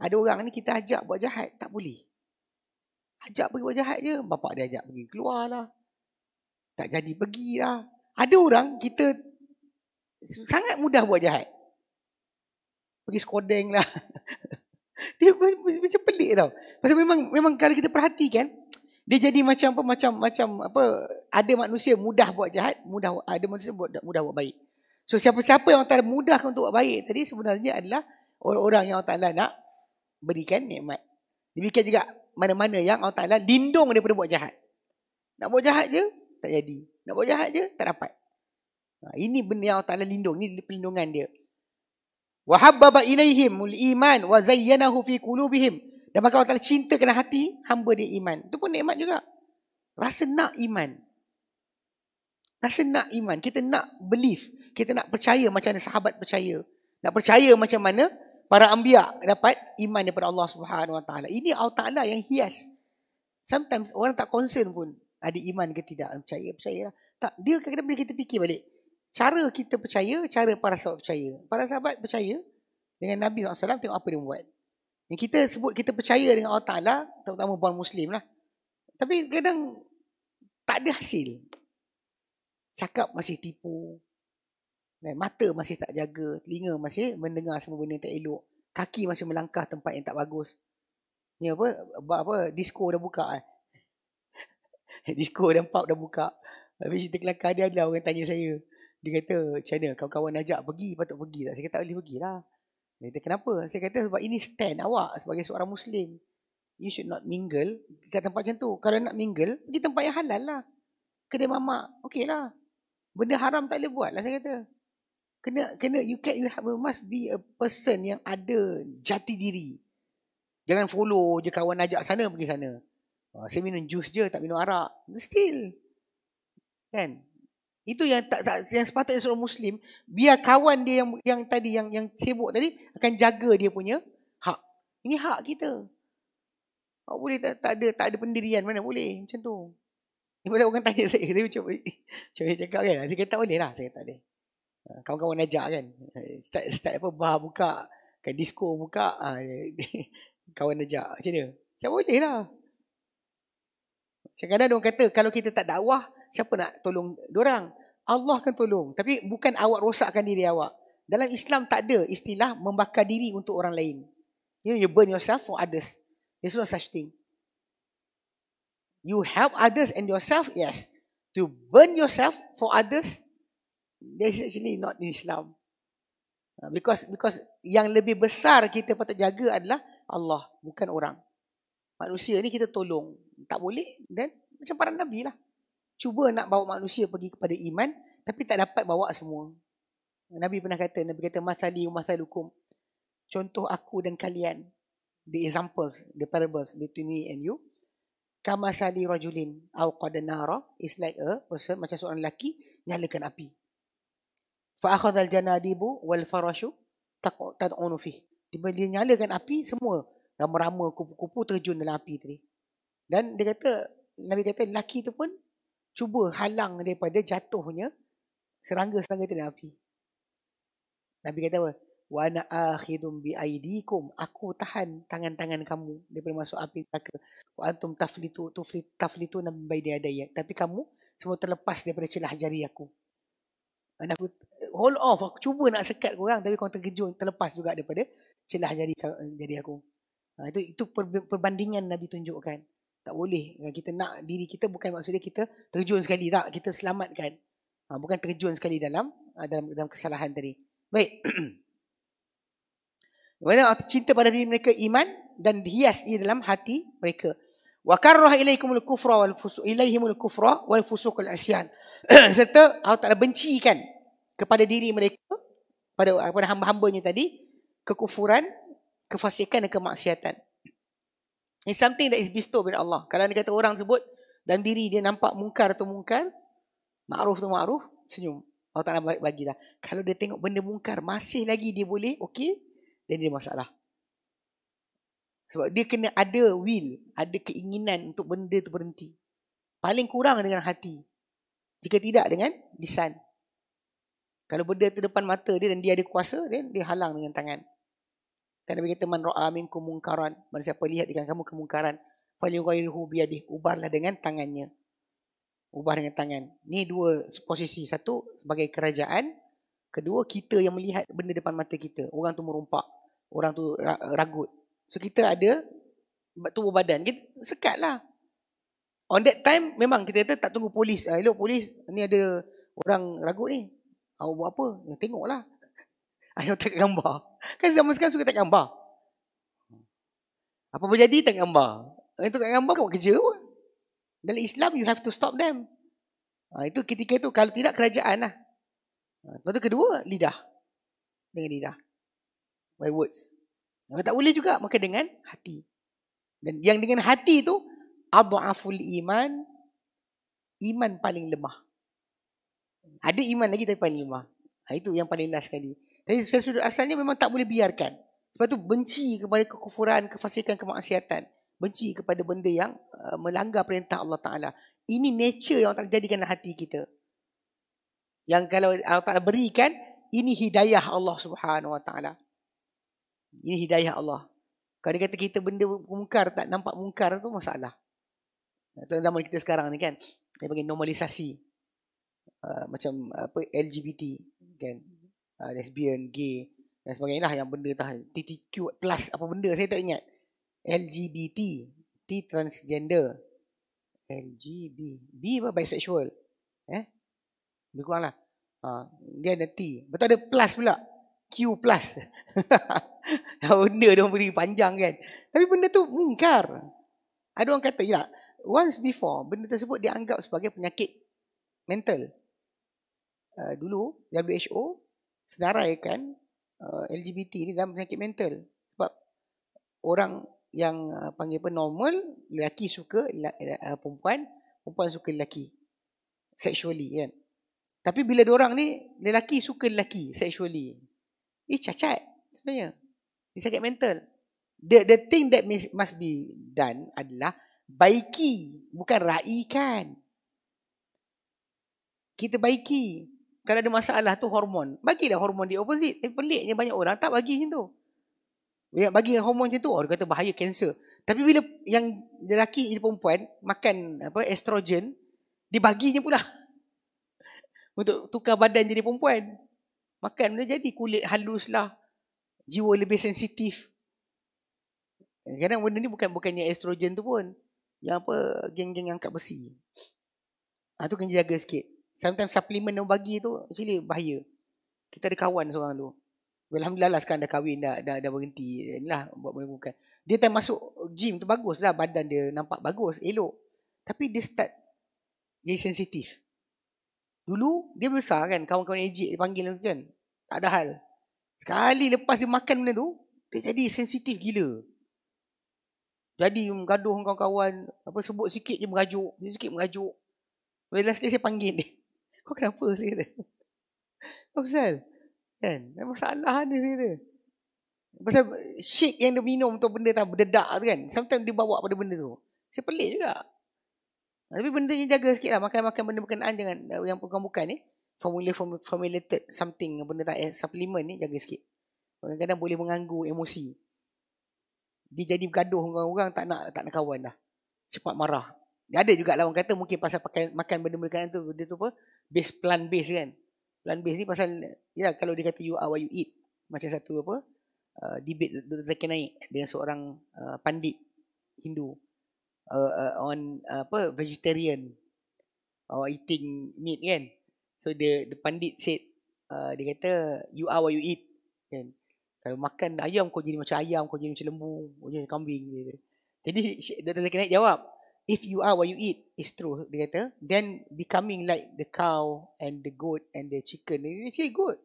Speaker 1: Ada orang ni kita ajak buat jahat, tak boleh. Ajak pergi buat jahat je, bapak dia ajak pergi keluarlah. Tak jadi pergilah. Ada orang kita sangat mudah buat jahat pergi skodeng lah. dia macam pelik tau. Pasal memang memang kalau kita perhatikan, dia jadi macam apa macam macam apa ada manusia mudah buat jahat, mudah ada manusia buat mudah buat baik. So siapa-siapa yang Allah mudahkan untuk buat baik tadi sebenarnya adalah orang-orang yang Allah nak berikan nikmat. Demikian juga mana-mana yang Allah lindung daripada buat jahat. Nak buat jahat je tak jadi. Nak buat jahat je tak dapat. Ha, ini benda yang Allah lindung, ini perlindungan dia wa habbaba ilaihim iman wa zayyanahu fi qulubihim dan maka Allah cinta kena hati hamba dia iman itu pun nikmat juga rasa nak iman rasa nak iman kita nak believe. kita nak percaya macam mana sahabat percaya nak percaya macam mana para anbiya dapat iman daripada Allah Subhanahu wa taala ini Allah taala yang hias sometimes orang tak concern pun ada iman ke tidak percaya percayalah tak dia kadang-kadang bila kita fikir balik cara kita percaya, cara para sahabat percaya. Para sahabat percaya dengan Nabi SAW, tengok apa dia buat. Yang kita sebut kita percaya dengan Allah Ta'ala, terutama puan Muslim lah. Tapi kadang tak ada hasil. Cakap masih tipu. Kan, mata masih tak jaga. Telinga masih mendengar semua benda yang tak elok. Kaki masih melangkah tempat yang tak bagus. Ni apa? apa disco dah buka eh. disco dan pub dah buka. Habis cerita kelakar dia adalah orang tanya saya dia kata channel kawan-kawan ajak pergi patut pergi tak saya kata tak boleh pergilah dia kata kenapa saya kata sebab ini stand awak sebagai seorang muslim you should not mingle dekat tempat macam tu kalau nak mingle pergi tempat yang halal lah kedai mamak okey lah benda haram tak boleh buat lah saya kata kena kena you can you, have, you must be a person yang ada jati diri jangan follow je kawan ajak sana pergi sana ah, saya minum jus je tak minum arak still kan itu yang tak, tak yang sepatutnya seorang muslim biar kawan dia yang yang tadi yang yang sibuk tadi akan jaga dia punya hak. Ini hak kita. Tak boleh tak, tak ada tak ada pendirian mana boleh macam tu. Ibu tak orang tanya saya dia macam macam dia cakap kan dia kata oh, boleh lah saya tak ada. Ah, kawan-kawan ajak kan. Start, start apa bar buka, kan disco buka, ah, kawan ajak macam dia. Tak boleh lah. Kadang-kadang orang kata kalau kita tak dakwah, siapa nak tolong orang? Allah akan tolong. Tapi bukan awak rosakkan diri awak. Dalam Islam tak ada istilah membakar diri untuk orang lain. You, know, you burn yourself for others. There's no such thing. You help others and yourself, yes. To burn yourself for others, that's actually not in Islam. Uh, because because yang lebih besar kita patut jaga adalah Allah, bukan orang. Manusia ni kita tolong. Tak boleh, then macam para Nabi lah cuba nak bawa manusia pergi kepada iman tapi tak dapat bawa semua. Nabi pernah kata, Nabi kata masali wa masalukum. Contoh aku dan kalian. The examples, the parables between me and you. Kama sali rajulin aw nara, is like a person macam seorang lelaki nyalakan api. Fa akhadha al-janadibu wal farashu tad'unu fi. Tiba dia nyalakan api semua ramai-ramai kupu-kupu terjun dalam api tadi. Dan dia kata Nabi kata lelaki tu pun cuba halang daripada jatuhnya serangga-serangga itu dengan api. Nabi kata apa? Wa ana akhidum bi aidikum. Aku tahan tangan-tangan kamu daripada masuk api neraka. Wa antum taflitu tuflit taflitu nam baydi adaya. Tapi kamu semua terlepas daripada celah jari aku. Dan aku hold off. Aku cuba nak sekat kau orang, tapi kau terkejut terlepas juga daripada celah jari jari aku. Ha, itu itu perbandingan Nabi tunjukkan. Tak boleh. Kita nak diri kita bukan maksudnya kita terjun sekali. Tak, kita selamatkan. Ha, bukan terjun sekali dalam ha, dalam, dalam kesalahan tadi. Baik. Mana atau cinta pada diri mereka iman dan hias ia dalam hati mereka. Wa karrah ilaikumul kufra wal fusuq ilaihimul kufra wal fusuq al asyan. Serta Allah Taala bencikan kepada diri mereka pada kepada hamba-hambanya tadi kekufuran, kefasikan dan kemaksiatan. It's something that is bestowed oleh Allah. Kalau dia kata orang sebut dan diri dia nampak mungkar atau mungkar, ma'ruf atau ma'ruf, senyum. Allah nak baik bagilah. Kalau dia tengok benda mungkar, masih lagi dia boleh, okay, dan dia masalah. Sebab dia kena ada will, ada keinginan untuk benda tu berhenti. Paling kurang dengan hati. Jika tidak dengan lisan. Kalau benda tu depan mata dia dan dia ada kuasa, dia, dia halang dengan tangan. Kan Nabi kata man ra'a minkum mungkaran, mana siapa lihat dengan kamu kemungkaran, falyughayyirhu bi yadihi, ubahlah dengan tangannya. Ubah dengan tangan. Ni dua posisi. Satu sebagai kerajaan, kedua kita yang melihat benda depan mata kita. Orang tu merompak, orang tu ragut. So kita ada tubuh badan kita sekatlah. On that time memang kita kata tak tunggu polis. Ah, elok polis ni ada orang ragut ni. Kau ah, buat apa? Ya, tengoklah. Ayah tak gambar. Kan zaman sekarang suka tak gambar. Apa pun jadi tak gambar. Orang tak gambar buat kerja pun. Dalam Islam you have to stop them. Ha, itu ketika itu kalau tidak kerajaan lah. Ha, lepas tu kedua lidah. Dengan lidah. By words. Kalau tak boleh juga maka dengan hati. Dan yang dengan hati itu abu'aful iman iman paling lemah. Ada iman lagi tapi paling lemah. Ha, itu yang paling last sekali. Jadi dari sudut asalnya memang tak boleh biarkan. Sebab tu benci kepada kekufuran, kefasikan, kemaksiatan. Benci kepada benda yang uh, melanggar perintah Allah Ta'ala. Ini nature yang Allah Ta'ala jadikan dalam hati kita. Yang kalau Allah Ta'ala berikan, ini hidayah Allah Subhanahu Wa Ta'ala. Ini hidayah Allah. Kalau dia kata kita benda mungkar, tak nampak mungkar tu masalah. Itu zaman kita sekarang ni kan. Dia panggil normalisasi. Uh, macam apa LGBT kan uh, lesbian, gay dan sebagainya lah yang benda tah TTQ plus apa benda saya tak ingat. LGBT, T transgender, LGB, B apa bisexual. Eh? Lebih kurang lah. Ha, dia ada T. Betul ada plus pula. Q plus. benda dia beri panjang kan. Tapi benda tu mungkar. Ada orang kata, ya, once before, benda tersebut dianggap sebagai penyakit mental. Uh, dulu, WHO senaraikan uh, eh, LGBT ni dalam penyakit mental. Sebab orang yang uh, panggil apa normal, lelaki suka uh, perempuan, perempuan suka lelaki. Sexually kan. Tapi bila orang ni lelaki suka lelaki sexually. Eh cacat sebenarnya. Dia sakit mental. The, the thing that must be done adalah baiki bukan raikan. Kita baiki kalau ada masalah tu hormon. Bagilah hormon di opposite. Tapi peliknya banyak orang tak bagi macam tu. Bila nak bagi hormon macam tu, orang oh, kata bahaya kanser. Tapi bila yang lelaki jadi perempuan makan apa estrogen, dibaginya pula. Untuk tukar badan jadi perempuan. Makan benda jadi kulit halus lah. Jiwa lebih sensitif. Kadang benda ni bukan bukannya estrogen tu pun. Yang apa, geng-geng angkat besi. Ha, tu kena jaga sikit sometimes supplement yang bagi tu actually bahaya. Kita ada kawan seorang tu. Alhamdulillah lah sekarang dah kahwin dah dah, dah berhenti inilah buat menyembuhkan. Dia time masuk gym tu bagus lah badan dia nampak bagus, elok. Tapi dia start jadi sensitif. Dulu dia besar kan kawan-kawan ejek dia panggil kan. Tak ada hal. Sekali lepas dia makan benda tu, dia jadi sensitif gila. Jadi mengaduh dengan kawan-kawan, apa sebut sikit je merajuk, sikit merajuk. Bila sekali saya panggil dia, kau kenapa sih dia? Kau pasal? Kan? Masalah ni sih dia. Pasal shake yang dia minum tu benda tak berdedak tu kan. Sometimes dia bawa pada benda tu. Saya pelik juga. Ha, tapi benda ni jaga sikit lah. Makan-makan benda berkenaan jangan eh, yang bukan-bukan ni. Formula, formulated something benda tak eh, supplement ni jaga sikit. Kadang-kadang boleh menganggu emosi. Dia jadi bergaduh dengan orang tak nak tak nak kawan dah. Cepat marah. Dia ada juga lah orang kata mungkin pasal pakai, makan benda berkenaan tu. benda tu apa? base plant base kan plant base ni pasal ya kalau dia kata you are what you eat macam satu apa uh, debate terkait naik dengan seorang uh, pandit Hindu uh, uh, on uh, apa vegetarian or eating meat kan so the the pandit said uh, dia kata you are what you eat kan kalau makan ayam kau jadi macam ayam kau jadi macam lembu kau jadi kambing gitu jadi Dr. Zakir Naik jawab if you are what you eat is true dia kata then becoming like the cow and the goat and the chicken it's actually good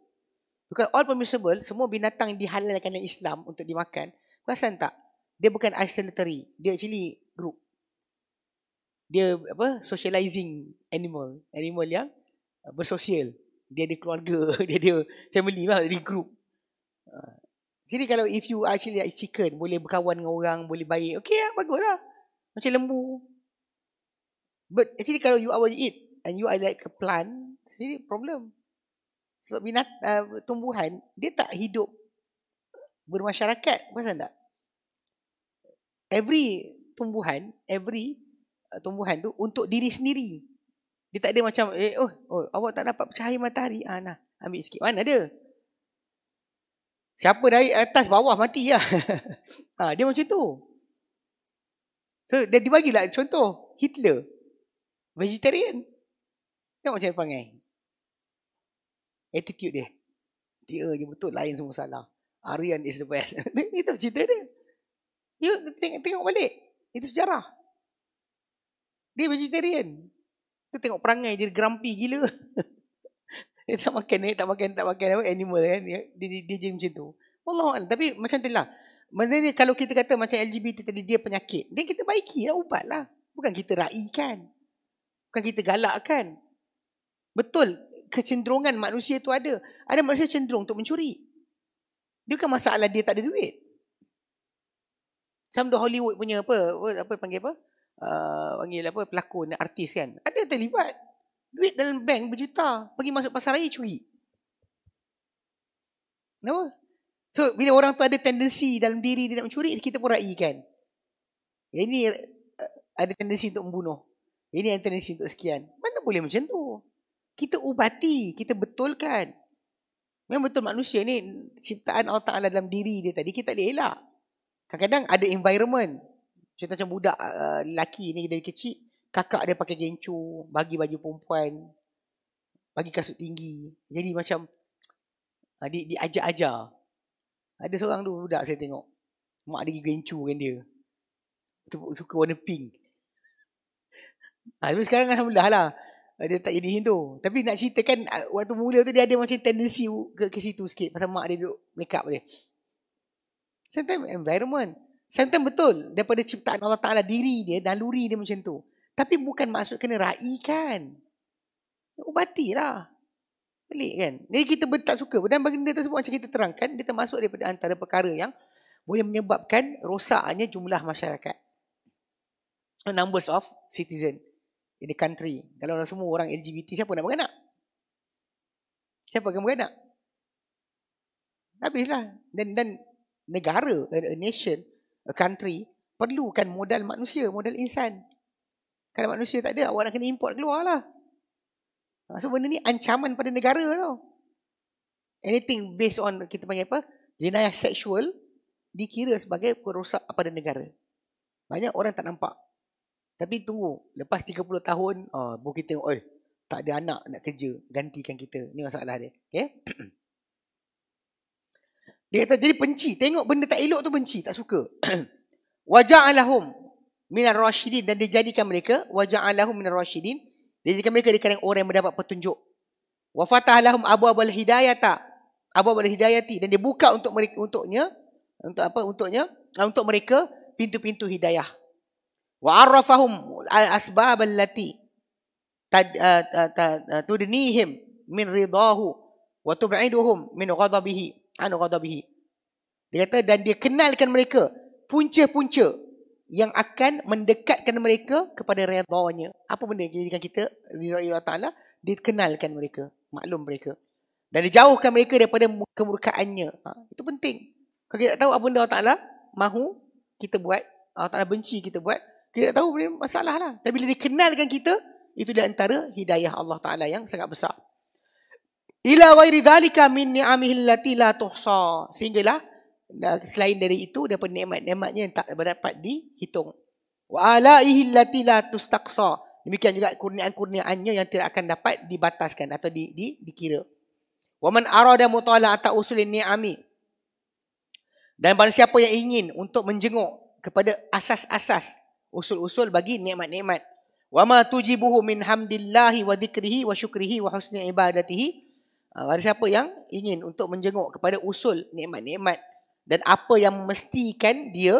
Speaker 1: because all permissible semua binatang dihalalkan dalam Islam untuk dimakan perasan tak dia bukan isolatory dia actually group dia apa socializing animal animal yang bersosial dia ada keluarga dia ada family lah jadi group ah. jadi kalau if you actually like chicken boleh berkawan dengan orang boleh baik okay lah baguslah macam lembu. But actually kalau you are eat and you are like a plant, jadi problem. Sebab binat, uh, tumbuhan, dia tak hidup bermasyarakat. Pasal tak? Every tumbuhan, every uh, tumbuhan tu untuk diri sendiri. Dia tak ada macam, eh, oh, oh awak tak dapat cahaya matahari. Ah, nah, ambil sikit. Mana dia? Siapa dari atas bawah mati ya? ha, dia macam tu. So dia dibagilah contoh Hitler vegetarian. Tengok macam dia panggil. Attitude dia. Dia je betul lain semua salah. Aryan is the best. Itu cerita dia. You tengok, tengok balik. Itu sejarah. Dia vegetarian. Tu tengok perangai dia grumpy gila. dia tak makan ni, tak makan, tak makan apa animal kan. Dia dia, dia, dia, dia macam tu. Wallahualam. Tapi macam telah. Benda ni kalau kita kata macam LGBT tadi dia penyakit, dia kita baiki lah ubat lah. Bukan kita raikan. Bukan kita galakkan. Betul, kecenderungan manusia tu ada. Ada manusia cenderung untuk mencuri. Dia bukan masalah dia tak ada duit. Sama Hollywood punya apa, apa, apa panggil apa? Uh, panggil apa, pelakon, artis kan. Ada yang terlibat. Duit dalam bank berjuta. Pergi masuk pasar raya curi. Kenapa? So bila orang tu ada tendensi dalam diri dia nak mencuri kita pun raikan. ini eh, ada tendensi untuk membunuh. Ini ada tendensi untuk sekian. Mana boleh macam tu? Kita ubati, kita betulkan. Memang betul manusia ni ciptaan Allah Taala dalam diri dia tadi kita tak elak. Kadang-kadang ada environment. Contoh macam budak uh, lelaki ni dari kecil kakak dia pakai gencu, bagi baju perempuan, bagi kasut tinggi. Jadi macam uh, di diajak-ajak. Ada seorang tu budak saya tengok. Mak dia pergi gencu dengan dia. Suka warna pink. Ha, tapi sekarang Alhamdulillah lah. Dia tak jadi Hindu. Tapi nak ceritakan ah, waktu mula tu dia ada macam tendensi ke, ke situ sikit. Pasal mak dia duduk make up dia. Sometimes environment. Sometimes betul. Daripada ciptaan Allah Ta'ala diri dia, naluri dia macam tu. Tapi bukan maksud kena raikan. Ubatilah. Pelik kan? Jadi kita ber, tak suka. Dan benda tersebut macam kita terangkan, dia termasuk daripada antara perkara yang boleh menyebabkan rosaknya jumlah masyarakat. The Numbers of citizen in the country. Kalau orang semua orang LGBT, siapa nak beranak? Siapa akan beranak? Habislah. Dan, dan negara, a, a nation, a country, perlukan modal manusia, modal insan. Kalau manusia tak ada, awak nak kena import keluar lah. Ah, so benda ni ancaman pada negara tau. Anything based on kita panggil apa? Jenayah seksual dikira sebagai kerosak pada negara. Banyak orang tak nampak. Tapi tunggu, lepas 30 tahun, oh, ah, bu kita tengok, oi, tak ada anak nak kerja, gantikan kita. Ini masalah dia. Okay? dia kata, jadi benci. Tengok benda tak elok tu benci, tak suka. Wajah alahum minar rashidin. Dan dijadikan mereka, wajah alahum minar rashidin. Dijadikan mereka di kalangan orang yang mendapat petunjuk. Wa fatah lahum abu abu al-hidayata. Abu abu al-hidayati. Dan dia buka untuk mereka, untuknya. Untuk apa? Untuknya. Untuk mereka pintu-pintu hidayah. Wa arrafahum al-asbab al-lati. Eh, eh, eh, tudnihim min ridahu. Wa tub'iduhum min ghadabihi. An ghadabihi. Dia kata dan dia kenalkan mereka. Punca-punca yang akan mendekatkan mereka kepada redha-Nya. Apa benda yang dijadikan kita ridha Allah Taala? Dikenalkan mereka, maklum mereka. Dan dijauhkan mereka daripada kemurkaannya. Ha, itu penting. Kalau kita tak tahu apa benda Allah Taala mahu kita buat, Allah Taala benci kita buat, kita tak tahu benda masalah lah. Tapi bila dikenalkan kita, itu di antara hidayah Allah Taala yang sangat besar. Ila wa iridalika min ni'amihillati la tuhsa. Sehinggalah dan selain dari itu ada nikmat-nikmatnya yang tak dapat dihitung. Wa alaihi allati la tustaqsa. Demikian juga kurniaan- kurniaannya yang tidak akan dapat dibataskan atau di, di, dikira. Wa man arada mutala'ata usulin ni'ami. Dan barang siapa yang ingin untuk menjenguk kepada asas-asas usul-usul bagi nikmat-nikmat. Wa ma tujibuhu min hamdillahi wa dhikrihi wa syukrihi wa husni ibadatihi. Ah, barang siapa yang ingin untuk menjenguk kepada usul nikmat-nikmat dan apa yang memestikan dia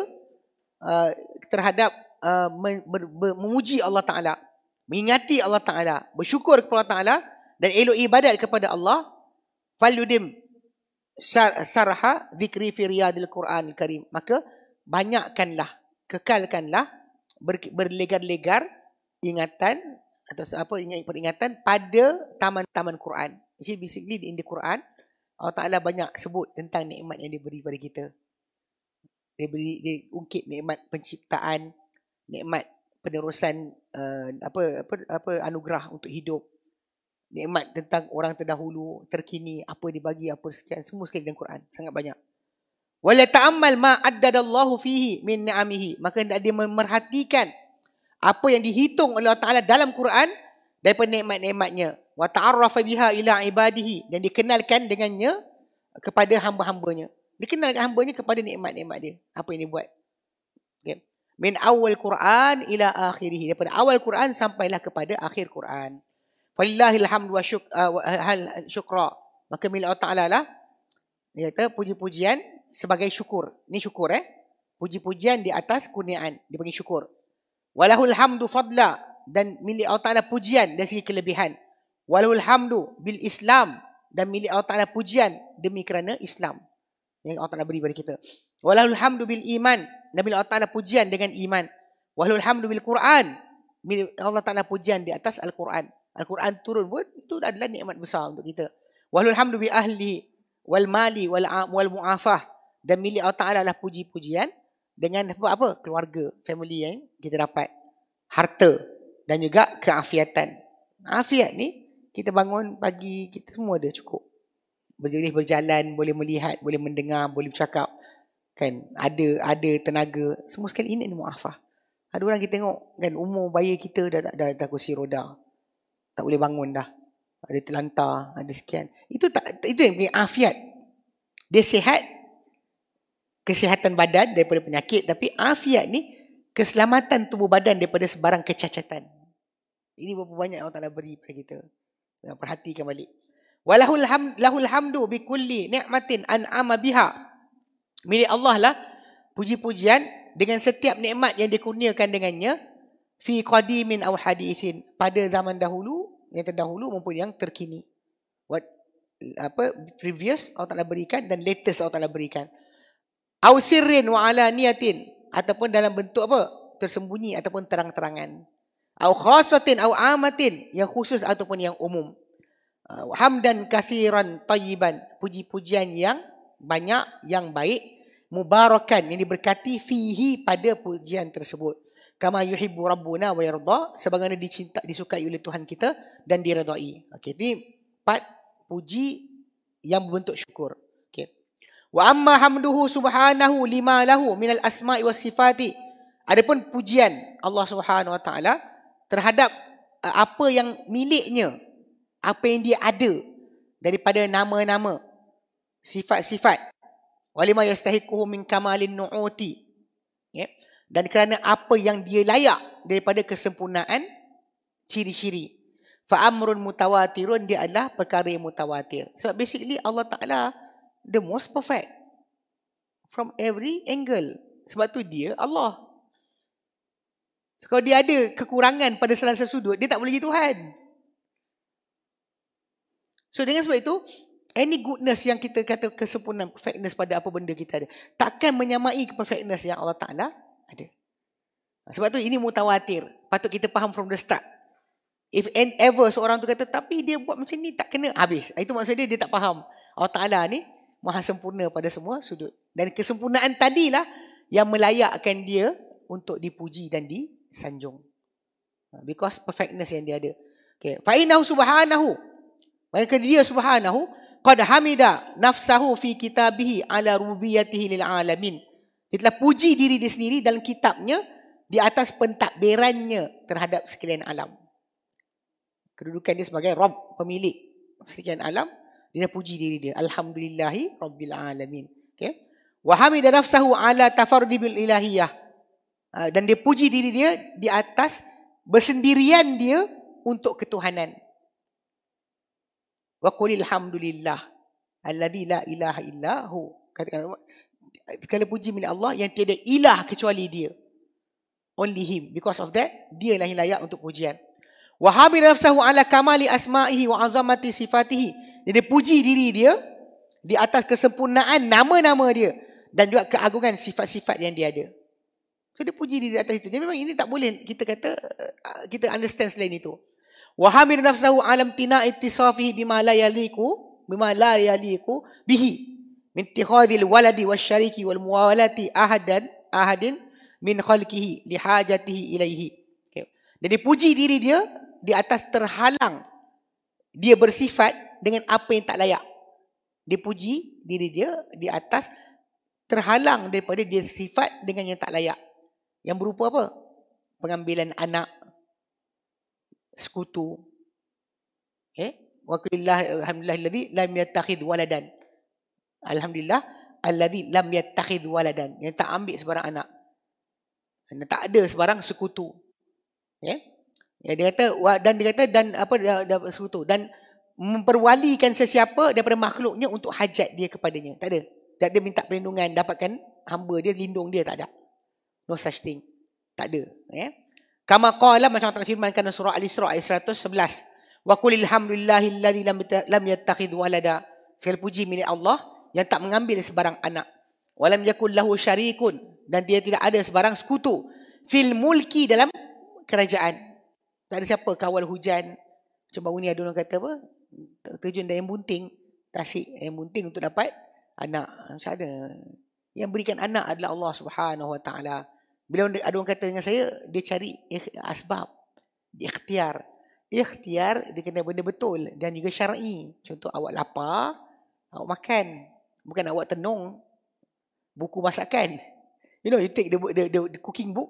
Speaker 1: uh, terhadap uh, me, me, me, memuji Allah Ta'ala, mengingati Allah Ta'ala, bersyukur kepada Allah Ta'ala dan elok ibadat kepada Allah, faludim syar, sarha zikri fi riyadil Quran Karim. Maka banyakkanlah, kekalkanlah ber, berlegar-legar ingatan atau apa ingat peringatan pada taman-taman Quran. Jadi basically in the Quran, Allah Ta'ala banyak sebut tentang nikmat yang dia beri pada kita. Dia beri, dia ungkit nikmat penciptaan, nikmat penerusan uh, apa, apa, apa anugerah untuk hidup. Nikmat tentang orang terdahulu, terkini, apa dibagi, apa sekian. Semua sekali dalam Quran. Sangat banyak. Wala ta'ammal ma'addadallahu fihi min ni'amihi. Maka hendak dia memerhatikan apa yang dihitung oleh Allah Ta'ala dalam Quran daripada nikmat-nikmatnya wa ta'arrafa biha ila ibadihi dan dikenalkan dengannya kepada hamba-hambanya. Dikenalkan hambanya kepada nikmat-nikmat dia. Apa yang dia buat? Okay. Min awal Quran ila akhirih. Daripada awal Quran sampailah kepada akhir Quran. Falillahi alhamdu wa uh, syukra. Maka mila ta'ala lah. Dia kata puji-pujian sebagai syukur. Ini syukur eh. Puji-pujian di atas kurniaan. Dia panggil syukur. Walahul hamdu fadla. Dan milik Allah Ta'ala pujian dari segi kelebihan. Walhul hamdu bil Islam dan milik Allah Ta'ala pujian demi kerana Islam yang Allah Ta'ala beri kepada kita. Walhul hamdu bil iman dan milik Allah Ta'ala pujian dengan iman. Walhul hamdu bil Quran milik Allah Ta'ala pujian di atas Al-Quran. Al-Quran turun pun itu adalah nikmat besar untuk kita. Walhul hamdu bil ahli wal mali wal, wal mu'afah dan milik Allah Ta'ala lah puji-pujian dengan apa, apa keluarga, family yang kita dapat. Harta dan juga keafiatan. Afiat ni kita bangun pagi kita semua dah cukup boleh berjalan boleh melihat boleh mendengar boleh bercakap kan ada ada tenaga semua sekali ini ni muafah ada orang kita tengok kan umur bayi kita dah tak ada dah kursi roda tak boleh bangun dah ada terlantar ada sekian itu tak itu yang punya afiat dia sihat kesihatan badan daripada penyakit tapi afiat ni keselamatan tubuh badan daripada sebarang kecacatan ini berapa banyak Allah Ta'ala beri kepada kita perhatikan balik walahul ham lahul hamdu bi kulli ni'matin an'ama biha milik Allah lah puji-pujian dengan setiap nikmat yang dikurniakan dengannya fi qadimin aw hadithin pada zaman dahulu yang terdahulu maupun yang terkini what apa previous Allah Taala berikan dan latest Allah Taala berikan aw sirrin wa ala niyatin ataupun dalam bentuk apa tersembunyi ataupun terang-terangan Au khasatin au amatin yang khusus ataupun yang umum. Ah, hamdan kathiran tayyiban puji-pujian yang banyak yang baik mubarakan yang diberkati fihi pada pujian tersebut. Kama yuhibbu rabbuna wa yarda sebagaimana dicinta disukai oleh Tuhan kita dan diridai. Okay, ini empat puji yang berbentuk syukur. Okey. Wa amma hamduhu subhanahu lima lahu minal asma'i was sifati. Adapun pujian Allah Subhanahu wa taala terhadap uh, apa yang miliknya, apa yang dia ada daripada nama-nama, sifat-sifat. Walima yastahiquhu min kamalin nu'uti. Ya. Dan kerana apa yang dia layak daripada kesempurnaan ciri-ciri. Fa amrun mutawatirun dia adalah perkara yang mutawatir. So basically Allah Taala the most perfect from every angle. Sebab tu dia Allah. Kalau dia ada kekurangan pada salah satu sudut, dia tak boleh jadi Tuhan. So dengan sebab itu, any goodness yang kita kata kesempurnaan, perfectness pada apa benda kita ada, takkan menyamai perfectness yang Allah Ta'ala ada. Sebab tu ini mutawatir. Patut kita faham from the start. If and ever seorang tu kata, tapi dia buat macam ni tak kena habis. Itu maksud dia, dia tak faham. Allah Ta'ala ni maha sempurna pada semua sudut. Dan kesempurnaan tadilah yang melayakkan dia untuk dipuji dan di, sanjung. Ha, because perfectness yang dia ada. Okay. Fa'inahu subhanahu. Maka dia subhanahu. Qad hamida nafsahu fi kitabihi ala rubiyatihi lil alamin. Dia telah puji diri dia sendiri dalam kitabnya di atas pentadbirannya terhadap sekalian alam. Kedudukan dia sebagai Rob, pemilik sekalian alam. Dia puji diri dia. Alhamdulillahi Rabbil Alamin. Okay. Wahamida nafsahu ala tafardibil ilahiyah. Ha, dan dia puji diri dia di atas bersendirian dia untuk ketuhanan. Wa qulil hamdulillah allazi la ilaha illa hu. Katakan puji milik Allah yang tiada ilah kecuali dia. Only him. Because of that, dia lah yang layak untuk pujian. Wa hamil nafsahu ala kamali asma'ihi wa azamati sifatihi. Dia puji diri dia di atas kesempurnaan nama-nama dia dan juga keagungan sifat-sifat yang dia ada. So dia puji diri atas itu. Jadi memang ini tak boleh kita kata uh, kita understand selain itu. Wahamir nafsahu alam tina ittisafi bima la yaliku bima la yaliku bihi min tikhadil waladi wasyariki wal muawalati ahadan ahadin min khalqihi li hajatihi ilaihi. Okay. Jadi puji diri dia di atas terhalang dia bersifat dengan apa yang tak layak. Dia puji diri dia di atas terhalang daripada dia sifat dengan yang tak layak. Yang berupa apa? Pengambilan anak, sekutu. Okay? Eh? Wakilillah alhamdulillah alladhi lam yattakhid waladan. Alhamdulillah alladhi lam yattakhid waladan. Yang tak ambil sebarang anak. Yang tak ada sebarang sekutu. Ya. Okay? Ya dia kata dan dia kata dan apa sekutu dan memperwalikan sesiapa daripada makhluknya untuk hajat dia kepadanya. Tak ada. Tak ada minta perlindungan dapatkan hamba dia lindung dia tak ada no such thing. Tak ada. Ya. Yeah? Kama qala macam Allah firmankan surah Al-Isra ayat 111. Wa qulil hamdulillahi lam yattakhid walada. Segala puji milik Allah yang tak mengambil sebarang anak. Walam yakul lahu syarikun dan dia tidak ada sebarang sekutu fil mulki dalam kerajaan. Tak ada siapa kawal hujan. Macam baru ni ada orang kata apa? Terjun dari yang bunting. Tasik yang bunting untuk dapat anak. Macam ada? Yang berikan anak adalah Allah subhanahu wa ta'ala. Bila ada orang kata dengan saya, dia cari asbab, ikhtiar. Ikhtiar dia kena benda betul dan juga syar'i. Contoh awak lapar, awak makan. Bukan awak tenung buku masakan. You know, you take the, the, the, the cooking book.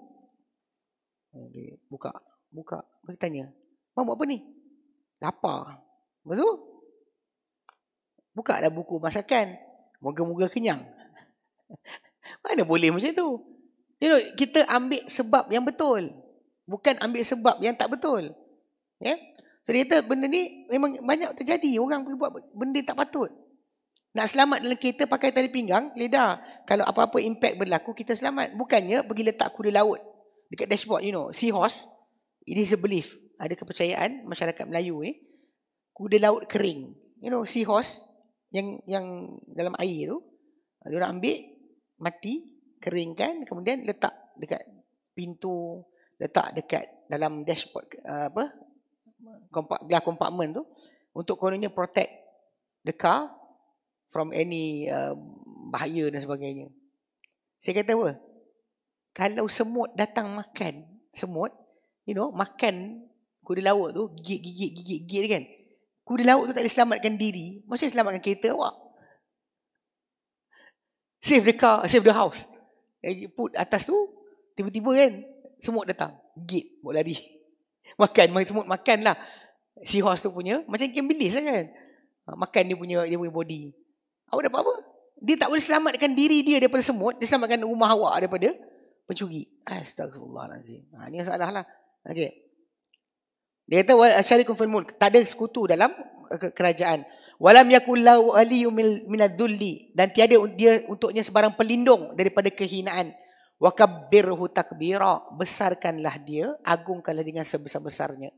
Speaker 1: buka. Buka. Bagi tanya. Mak buat apa ni? Lapar. Betul? Buka lah buku masakan. Moga-moga kenyang. Mana boleh macam tu? You know, kita ambil sebab yang betul. Bukan ambil sebab yang tak betul. Ya? Yeah? So, dia kata benda ni memang banyak terjadi. Orang pergi buat benda tak patut. Nak selamat dalam kereta pakai tali pinggang, leda. Kalau apa-apa impact berlaku, kita selamat. Bukannya pergi letak kuda laut dekat dashboard, you know. Seahorse, it is a belief. Ada kepercayaan masyarakat Melayu ni. Eh? Kuda laut kering. You know, seahorse yang yang dalam air tu. Dia orang ambil, mati, keringkan kemudian letak dekat pintu letak dekat dalam dashboard uh, apa kompak glass compartment tu untuk kononnya protect the car from any uh, bahaya dan sebagainya saya kata apa kalau semut datang makan semut you know makan kuda laut tu gigit gigit gigit gigit kan kuda laut tu tak boleh selamatkan diri mesti selamatkan kereta awak save the car save the house Eh, put atas tu, tiba-tiba kan, semut datang. Git, buat lari. Makan, semut makan lah. Si Seahorse tu punya, macam ikan bilis lah kan. Ha, makan dia punya dia punya body. Awak dapat apa? Dia tak boleh selamatkan diri dia daripada semut. Dia selamatkan rumah awak daripada pencuri. Astagfirullahaladzim. Ha, ini masalah lah. Okay. Dia kata, Asyarikum fil Tak ada sekutu dalam eh, kerajaan. Walam yakul la waliyyu min adzulli dan tiada dia untuknya sebarang pelindung daripada kehinaan. Wa kabbirhu takbira, besarkanlah dia, agungkanlah dengan sebesar-besarnya.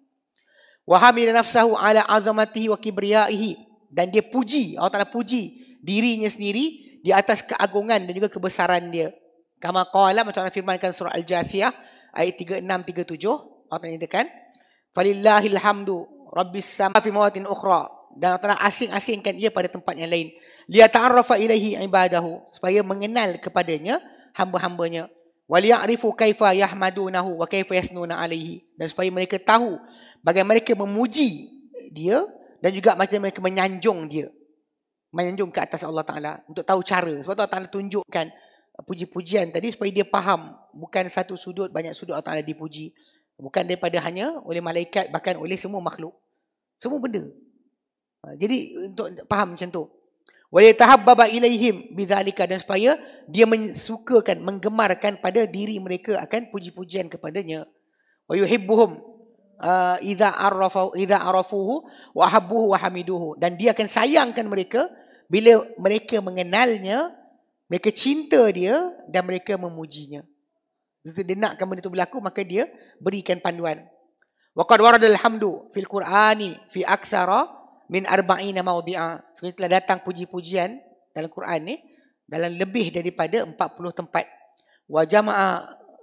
Speaker 1: Wa hamida nafsahu ala azamatihi wa kibriyaihi dan dia puji, Allah Taala puji dirinya sendiri di atas keagungan dan juga kebesaran dia. Kama qala macam mana firmankan surah Al-Jathiyah ayat 36 37, Allah menyatakan, "Falillahil hamdu rabbis samawati wal ukhra." dan telah asing-asingkan ia pada tempat yang lain li ta'arrafa ilaihi ibadahu supaya mengenal kepadanya hamba-hambanya wa ya'rifu kaifa yahmadunahu wa kaifa yasnuna alaihi dan supaya mereka tahu bagaimana mereka memuji dia dan juga macam mereka menyanjung dia menyanjung ke atas Allah Taala untuk tahu cara sebab tu Allah Taala tunjukkan uh, puji-pujian tadi supaya dia faham bukan satu sudut banyak sudut Allah Taala dipuji bukan daripada hanya oleh malaikat bahkan oleh semua makhluk semua benda Ha, jadi untuk faham macam tu. Wa yatahabbaba ilaihim bidzalika dan supaya dia menyukakan, menggemarkan pada diri mereka akan puji-pujian kepadanya. Wa yuhibbuhum ha, idza arafa idza arafuhu wa habbuhu wa hamiduhu dan dia akan sayangkan mereka bila mereka mengenalnya, mereka cinta dia dan mereka memujinya. Jadi dia nakkan benda itu berlaku maka dia berikan panduan. Wa qad waradal hamdu fil Qur'ani fi aktsara min arba'ina maudi'a. Sebenarnya telah datang puji-pujian dalam Quran ni dalam lebih daripada 40 tempat. Wa jama'a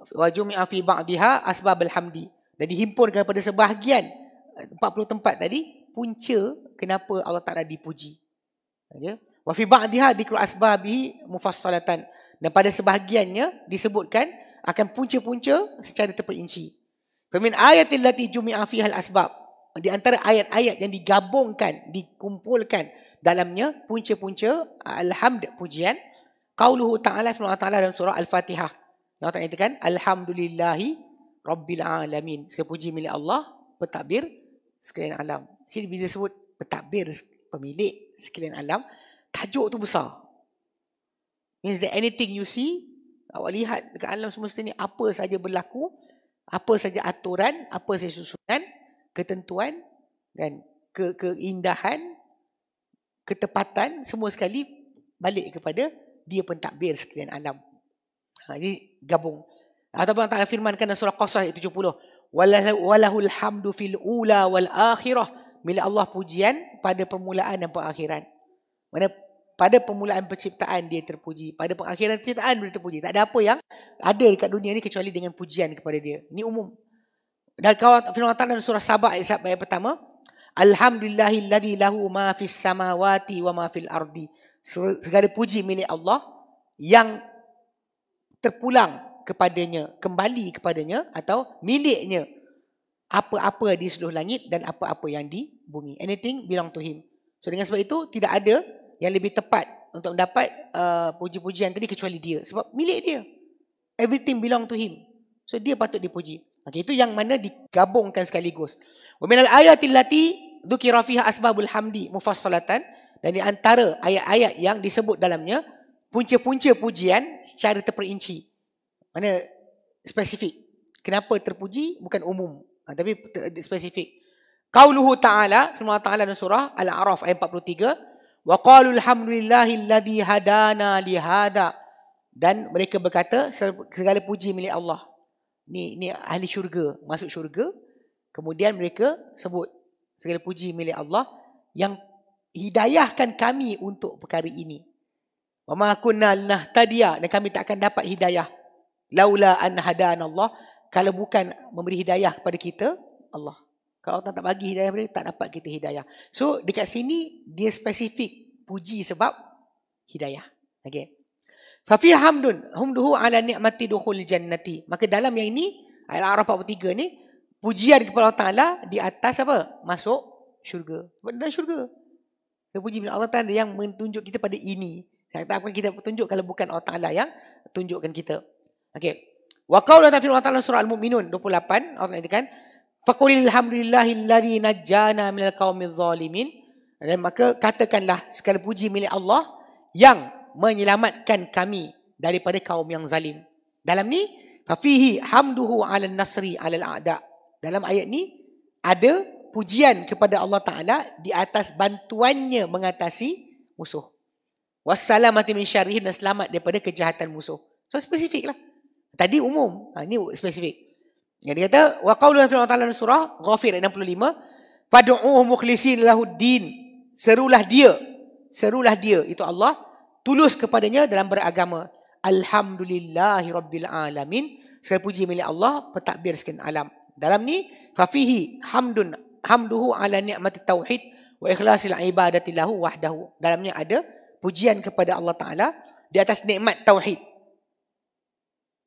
Speaker 1: wa jumi'a fi ba'dihha asbab alhamdi. Dan dihimpunkan pada sebahagian 40 eh, tempat tadi punca kenapa Allah Taala dipuji. Ya. Wa fi ba'dihha dhikru asbabi mufassalatan. Dan pada sebahagiannya disebutkan akan punca-punca secara terperinci. Fa min ayatil lati jumi'a fiha al-asbab di antara ayat-ayat yang digabungkan, dikumpulkan dalamnya punca-punca alhamd pujian qauluhu ta'ala fi ta'ala dalam surah al-fatihah. Allah itu kan alhamdulillahi rabbil alamin. Segala puji milik Allah, pentadbir sekalian alam. Sini bila sebut pentadbir pemilik sekalian alam, tajuk tu besar. Means that anything you see, awak lihat dekat alam semesta ni apa saja berlaku, apa saja aturan, apa saja susunan, ketentuan kan ke keindahan ketepatan semua sekali balik kepada dia pentadbir sekalian alam. Ha ini gabung. Atau Allah firmankan dalam surah Qasas ayat 70. Walahu walahul hamdu fil ula wal akhirah. Milik Allah pujian pada permulaan dan pengakhiran. Mana pada permulaan penciptaan dia terpuji, pada pengakhiran penciptaan dia terpuji. Tak ada apa yang ada dekat dunia ni kecuali dengan pujian kepada dia. Ni umum dan kawan firman Allah dalam surah Sabah ayat yang pertama alhamdulillahilladzi lahu ma fis samawati wa ma fil ardi segala puji milik Allah yang terpulang kepadanya kembali kepadanya atau miliknya apa-apa di seluruh langit dan apa-apa yang di bumi anything belong to him so dengan sebab itu tidak ada yang lebih tepat untuk mendapat uh, puji-pujian tadi kecuali dia sebab milik dia everything belong to him so dia patut dipuji Okay, itu yang mana digabungkan sekaligus. Wa minal ayatil lati dukira fiha asbabul hamdi mufassalatan dan di antara ayat-ayat yang disebut dalamnya punca-punca pujian secara terperinci. Mana spesifik. Kenapa terpuji bukan umum ha, tapi spesifik. Qauluhu ta'ala firman ta'ala dalam surah Al-A'raf ayat 43 wa qalu alhamdulillahilladzi hadana li hada dan mereka berkata segala puji milik Allah ni ni ahli syurga masuk syurga kemudian mereka sebut segala puji milik Allah yang hidayahkan kami untuk perkara ini wa ma kunna linahtadiya dan kami tak akan dapat hidayah laula an hadana Allah kalau bukan memberi hidayah kepada kita Allah kalau Allah tak bagi hidayah mereka tak dapat kita hidayah so dekat sini dia spesifik puji sebab hidayah okey Fa fi hamdun humduhu ala ni'mati dukhul jannati. Maka dalam yang ini ayat Araf 43 ni pujian kepada Allah Taala di atas apa? Masuk syurga. Dan syurga. Kita puji Allah Taala yang menunjuk kita pada ini. Kata apa kita tunjuk kalau bukan Allah Taala yang tunjukkan kita. Okey. Wa qawla ta'ala firman Allah surah Al-Mu'minun 28 Allah Taala kan Fakulil hamdulillahilladzi najjana minal qaumiz zalimin dan maka katakanlah segala puji milik Allah yang menyelamatkan kami daripada kaum yang zalim. Dalam ni fafihi hamduhu alan nasri alal a'da. Dalam ayat ni ada pujian kepada Allah Taala di atas bantuannya mengatasi musuh. Wassalamati min syarrih dan selamat daripada kejahatan musuh. So spesifik lah. Tadi umum. Ha, ini spesifik. Yang dia kata, Wa qawlu wa ta'ala surah, Ghafir 65, Fadu'u mukhlisin lahuddin, Serulah dia, Serulah dia, Itu Allah, tulus kepadanya dalam beragama. Alhamdulillahi Rabbil Alamin. Segala puji milik Allah, petakbir sekian alam. Dalam ni, fafihi hamdun hamduhu ala ni'mati tauhid wa ikhlasil ibadatillahu wahdahu. Dalamnya ada pujian kepada Allah Ta'ala di atas nikmat tauhid.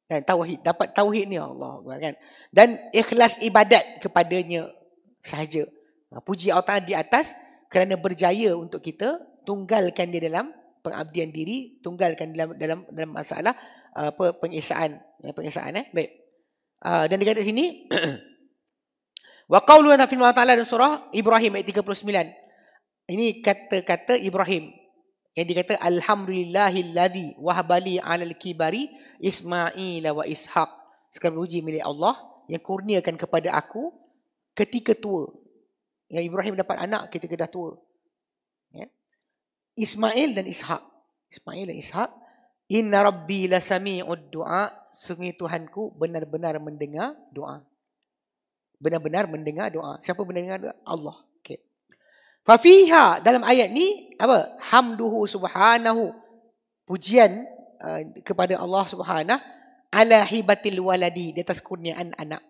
Speaker 1: Kan, tauhid. Dapat tauhid ni Allah. Kan? Dan ikhlas ibadat kepadanya sahaja. Ha, puji Allah Ta'ala di atas kerana berjaya untuk kita tunggalkan dia dalam pengabdian diri tunggalkan dalam dalam dalam masalah apa uh, pengesaan ya, pengesaan eh baik uh, dan dikatakan sini wa qawlu lana fil ta'ala dalam surah Ibrahim ayat 39 ini kata-kata Ibrahim yang dikata alhamdulillahilladzi wahbali 'alal kibari Ismail wa Ishaq sekarang uji milik Allah yang kurniakan kepada aku ketika tua yang Ibrahim dapat anak ketika dah tua Ismail dan Ishak. Ismail dan Ishak. Inna rabbi lasami'ud du'a. Sungguh Tuhanku benar-benar mendengar doa. Benar-benar mendengar doa. Siapa mendengar doa? Allah. Okay. Fafiha dalam ayat ni apa? Hamduhu subhanahu. Pujian uh, kepada Allah subhanahu ala hibatil waladi di atas kurniaan anak.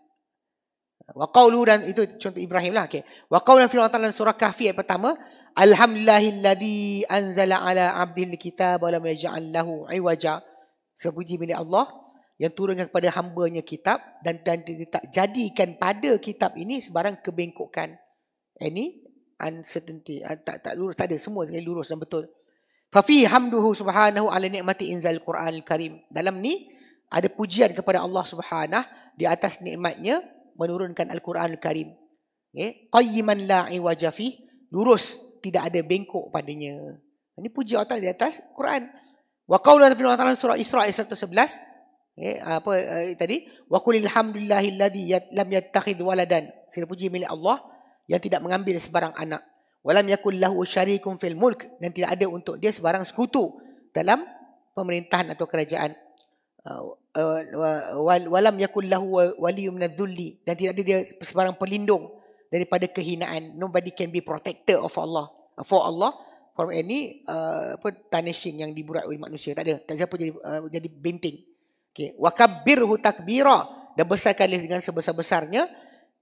Speaker 1: Wa qawlu dan itu contoh Ibrahim lah. Okay. Wa qawlu firman Allah surah Kahfi ayat pertama. Alhamdulillahilladzi anzala ala abdil kitab wa lam yaj'al lahu iwaja. Sepuji milik Allah yang turunkan kepada hamba-nya kitab dan dan tak jadikan pada kitab ini sebarang kebengkokan. Ini eh, uncertainty ah, tak tak lurus tak ada semua sekali lurus dan betul. Fa fi hamduhu subhanahu ala nikmati inzal Quran al-Karim. Dalam ni ada pujian kepada Allah Subhanahu di atas nikmatnya menurunkan Al-Quran Al-Karim. Okay. Eh, qayyiman la'i wajafi. Lurus tidak ada bengkok padanya. Ini puji Allah Ta'ala di atas Quran. Wa qawla fil Allah Ta'ala surah Isra ayat 111. Eh, apa eh, tadi? Wa qulil hamdulillahilladzi lam yattakhidh waladan. Segala puji milik Allah yang tidak mengambil sebarang anak. Wa lam yakul lahu syarikum fil mulk dan tidak ada untuk dia sebarang sekutu dalam pemerintahan atau kerajaan. Eh, eh, wa lam yakul lahu waliyyun min dhulli dan tidak ada dia sebarang pelindung daripada kehinaan. Nobody can be protector of Allah for Allah from any uh, apa tanishing yang diburat oleh manusia tak ada tak siapa jadi uh, jadi benting okey wa kabbirhu takbira dan besarkan dia dengan sebesar-besarnya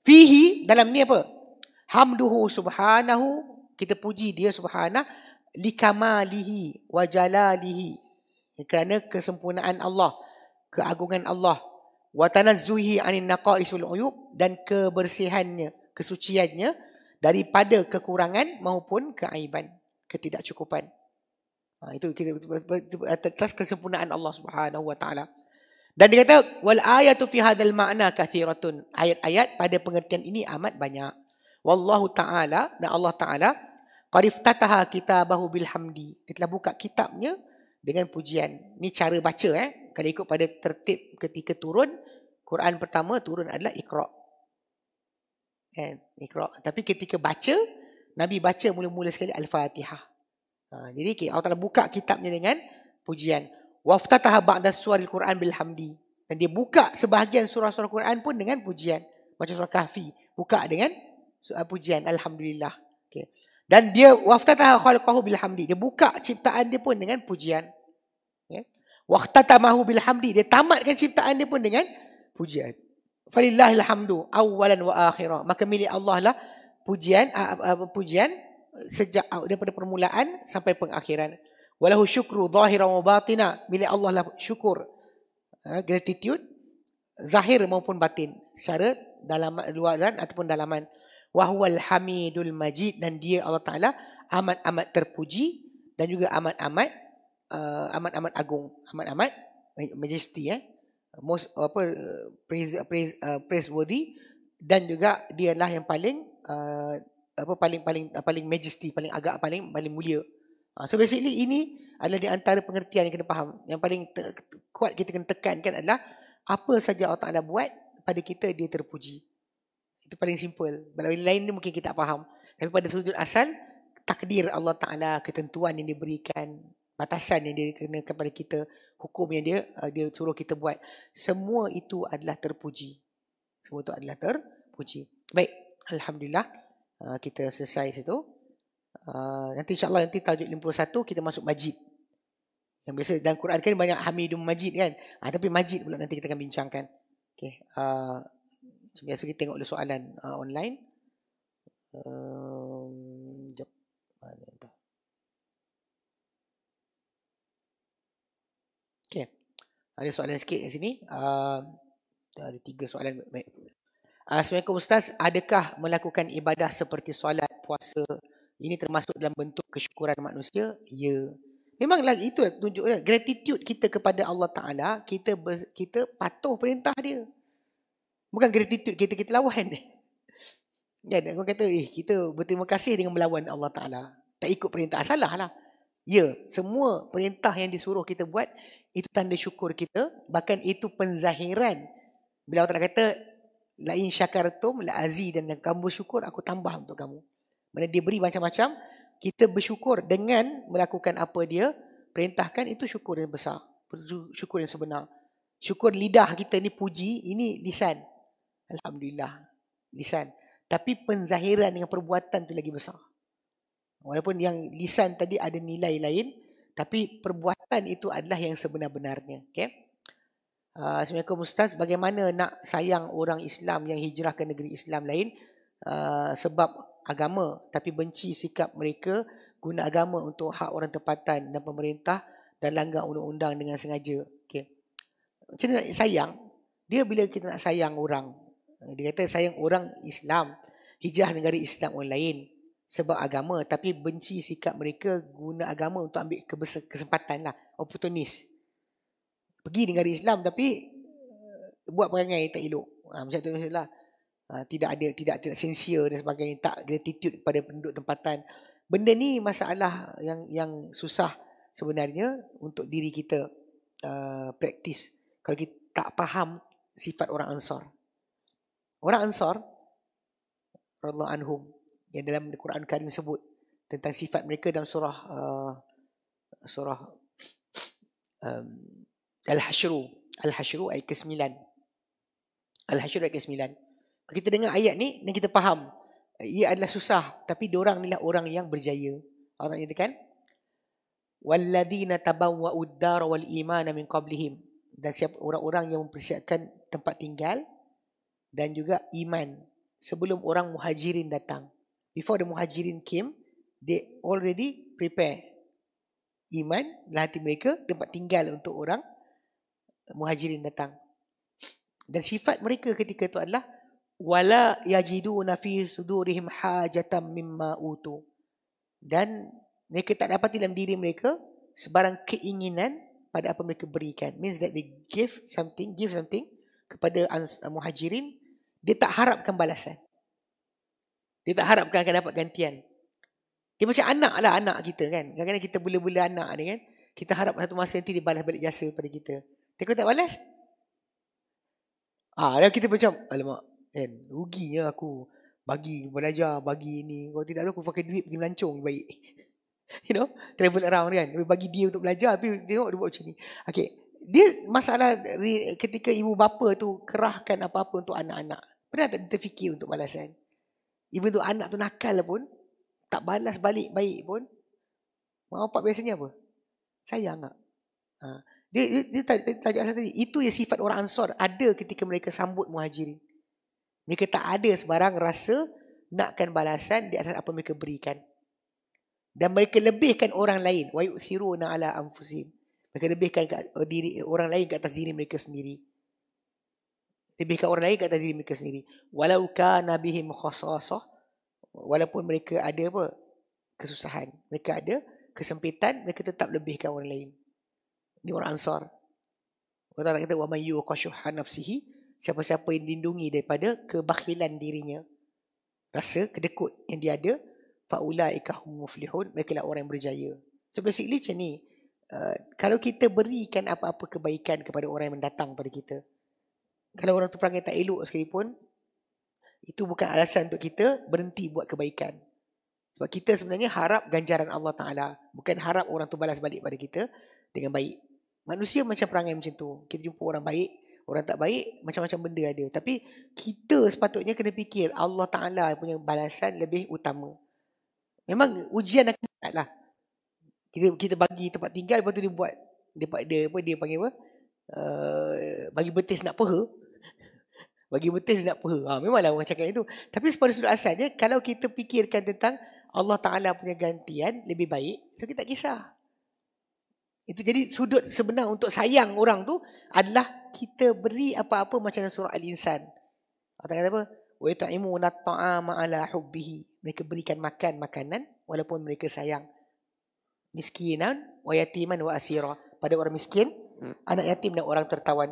Speaker 1: fihi dalam ni apa hamduhu subhanahu kita puji dia Subhana, likamalihi wa jalalihi kerana kesempurnaan Allah keagungan Allah wa tanazzuhi anin naqaisul uyub dan kebersihannya kesuciannya daripada kekurangan maupun keaiban, ketidakcukupan. Ha, itu kita atas kesempurnaan Allah Subhanahu Wa Taala. Dan dia kata wal ayatu fi hadzal ma'na kathiratun. Ayat-ayat pada pengertian ini amat banyak. Wallahu ta'ala dan Allah ta'ala qad iftataha kitabahu bilhamdi. hamdi. Dia telah buka kitabnya dengan pujian. Ni cara baca eh. Kalau ikut pada tertib ketika turun Quran pertama turun adalah Iqra kan ikra tapi ketika baca nabi baca mula-mula sekali al-fatihah ha, jadi Allah Taala buka kitabnya dengan pujian waftataha ba'da suwaril quran bil hamdi dan dia buka sebahagian surah-surah Quran pun dengan pujian macam surah kahfi buka dengan uh, pujian alhamdulillah okey dan dia waftataha khalqahu bil hamdi dia buka ciptaan dia pun dengan pujian ya okay. waftatamahu bil hamdi dia tamatkan ciptaan dia pun dengan pujian falillahil hamdu awalan wa akhirah maka milik Allah lah pujian uh, uh, pujian sejak uh, daripada permulaan sampai pengakhiran walahu syukru zahiran wa batina milik Allah lah syukur uh, gratitude zahir maupun batin secara dalam luaran ataupun dalaman wa huwal hamidul majid dan dia Allah taala amat amat terpuji dan juga amat amat uh, amat amat agung amat amat majesty eh most apa praise praise uh, praiseworthy dan juga dia lah yang paling uh, apa paling paling uh, paling majesty paling agak paling paling mulia. Uh, so basically ini adalah di antara pengertian yang kena faham. Yang paling te- kuat kita kena tekankan adalah apa saja Allah Taala buat pada kita dia terpuji. Itu paling simple. Kalau lain ni mungkin kita tak faham. Tapi pada sudut asal takdir Allah Taala, ketentuan yang diberikan, batasan yang dia kena kepada kita, hukum yang dia uh, dia suruh kita buat. Semua itu adalah terpuji. Semua itu adalah terpuji. Baik, alhamdulillah uh, kita selesai situ. Uh, nanti insya-Allah nanti tajuk 51 kita masuk majid. Yang biasa dalam Quran kan banyak Hamidum Majid kan. Ha, tapi Majid pula nanti kita akan bincangkan. Okey. Uh, biasa kita tengok dulu soalan uh, online. Um, Ada soalan sikit kat sini. Uh, ada tiga soalan. Uh, Assalamualaikum Ustaz, adakah melakukan ibadah seperti solat, puasa ini termasuk dalam bentuk kesyukuran manusia? Ya. Memanglah itu lah tunjuklah gratitude kita kepada Allah Taala, kita ber, kita patuh perintah dia. Bukan gratitude kita kita lawan. Ya, aku kan? kata, eh, kita berterima kasih dengan melawan Allah Ta'ala. Tak ikut perintah, salah lah. Ya, semua perintah yang disuruh kita buat, itu tanda syukur kita bahkan itu penzahiran bila Allah kata la in syakartum la aziidan dan kamu syukur aku tambah untuk kamu mana dia beri macam-macam kita bersyukur dengan melakukan apa dia perintahkan itu syukur yang besar syukur yang sebenar syukur lidah kita ni puji ini lisan alhamdulillah lisan tapi penzahiran dengan perbuatan tu lagi besar walaupun yang lisan tadi ada nilai lain tapi perbuatan itu adalah yang sebenar-benarnya. Okay? Uh, ah, Assalamualaikum Ustaz, bagaimana nak sayang orang Islam yang hijrah ke negeri Islam lain uh, sebab agama tapi benci sikap mereka guna agama untuk hak orang tempatan dan pemerintah dan langgar undang-undang dengan sengaja. Okay. Macam mana nak sayang? Dia bila kita nak sayang orang, dia kata sayang orang Islam, hijrah negara Islam orang lain sebab agama tapi benci sikap mereka guna agama untuk ambil kesempatan lah oportunis pergi negara Islam tapi eh, buat perangai yang tak elok ha, macam tu macam lah ha, tidak ada tidak tidak sincere dan sebagainya tak gratitude kepada penduduk tempatan benda ni masalah yang yang susah sebenarnya untuk diri kita uh, praktis kalau kita tak faham sifat orang ansar orang ansar Allah anhum yang dalam Al-Quran Karim sebut tentang sifat mereka dalam surah uh, surah um, Al-Hashru Al-Hashru ayat ke-9 Al-Hashru ayat ke-9 kalau kita dengar ayat ni dan kita faham ia adalah susah tapi diorang ni lah orang yang berjaya Allah nak nyatakan Walladina tabawwa uddar wal imana min dan siap orang-orang yang mempersiapkan tempat tinggal dan juga iman sebelum orang muhajirin datang before the muhajirin came, they already prepare iman dan hati mereka tempat tinggal untuk orang muhajirin datang. Dan sifat mereka ketika itu adalah wala yajidu nafi sudurihim hajatam mimma utu. Dan mereka tak dapat dalam diri mereka sebarang keinginan pada apa mereka berikan. Means that they give something, give something kepada muhajirin, dia tak harapkan balasan. Dia tak harapkan akan dapat gantian. Dia macam anak lah anak kita kan. Kadang-kadang kita bula-bula anak ni kan. Kita harap satu masa nanti dia balas balik jasa pada kita. Tapi kau tak balas? Ah, ha, kita macam, alamak, kan, rugi lah aku. Bagi belajar, bagi ni. Kalau tidak aku pakai duit pergi melancong baik. you know, travel around kan. Bagi dia untuk belajar, tapi tengok dia buat macam ni. Okay, dia masalah ketika ibu bapa tu kerahkan apa-apa untuk anak-anak. Pernah tak terfikir untuk balasan? Kan? Even tu anak tu nakal lah pun Tak balas balik baik pun Mak bapak biasanya apa? Sayang tak? Ha. Dia, dia, dia, dia, dia tajuk asal tadi Itu yang sifat orang ansur Ada ketika mereka sambut muhajirin Mereka tak ada sebarang rasa Nakkan balasan di atas apa mereka berikan Dan mereka lebihkan orang lain Wayu siruna ala anfusim Mereka lebihkan diri, orang lain ke atas diri mereka sendiri lebih kat orang lain kata diri mereka sendiri walau kana bihim khasasah walaupun mereka ada apa kesusahan mereka ada kesempitan mereka tetap lebihkan orang lain ni orang ansar orang kata wamay yuqashuha nafsihi siapa-siapa yang dilindungi daripada kebakhilan dirinya rasa kedekut yang dia ada faulaika hum muflihun mereka lah orang yang berjaya so basically macam ni uh, kalau kita berikan apa-apa kebaikan kepada orang yang mendatang pada kita kalau orang tu perangai tak elok sekalipun, itu bukan alasan untuk kita berhenti buat kebaikan. Sebab kita sebenarnya harap ganjaran Allah Ta'ala. Bukan harap orang tu balas balik pada kita dengan baik. Manusia macam perangai macam tu. Kita jumpa orang baik, orang tak baik, macam-macam benda ada. Tapi kita sepatutnya kena fikir Allah Ta'ala punya balasan lebih utama. Memang ujian akan datang lah. Kita, kita bagi tempat tinggal, lepas tu dia buat. Dia, dia, dia, dia panggil apa? Uh, bagi betis nak peha bagi betis nak peha. Ha, memanglah orang cakap itu. Tapi pada sudut asalnya, kalau kita fikirkan tentang Allah Ta'ala punya gantian lebih baik, Itu kita tak kisah. Itu jadi sudut sebenar untuk sayang orang tu adalah kita beri apa-apa macam surah Al-Insan. Allah kata apa? Wa ta'imu ta'ama ala hubbihi. Mereka berikan makan makanan walaupun mereka sayang. Miskinan wa yatiman wa asira. Pada orang miskin, hmm. anak yatim dan orang tertawan.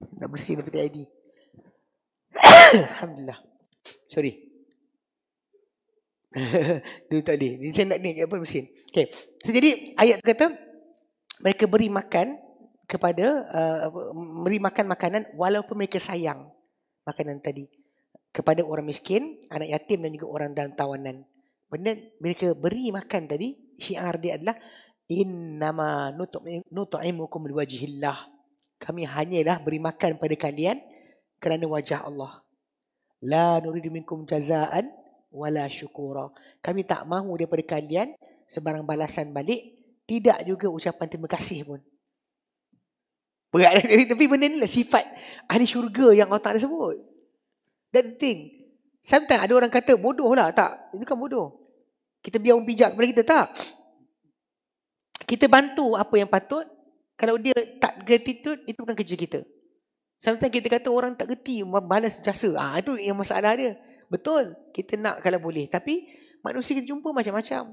Speaker 1: Dah bersih daripada ID Alhamdulillah Sorry Dia tak boleh Dia nak ni apa mesin okay. so, Jadi ayat tu kata Mereka beri makan kepada uh, Beri makan makanan Walaupun mereka sayang Makanan tadi Kepada orang miskin Anak yatim dan juga orang dalam tawanan Benda mereka beri makan tadi Syiar dia adalah Innama nutu'imukum nutu liwajihillah kami hanyalah beri makan pada kalian kerana wajah Allah. La nuridu minkum jazaan wala syukura. Kami tak mahu daripada kalian sebarang balasan balik, tidak juga ucapan terima kasih pun. Berat lah. tapi benda ni lah sifat ahli syurga yang Allah Ta'ala sebut. That thing. Sometimes ada orang kata bodoh lah tak. Itu kan bodoh. Kita biar orang pijak kepada kita tak. Kita bantu apa yang patut, kalau dia tak gratitude itu bukan kerja kita sometimes kita kata orang tak reti balas jasa ah ha, itu yang masalah dia betul kita nak kalau boleh tapi manusia kita jumpa macam-macam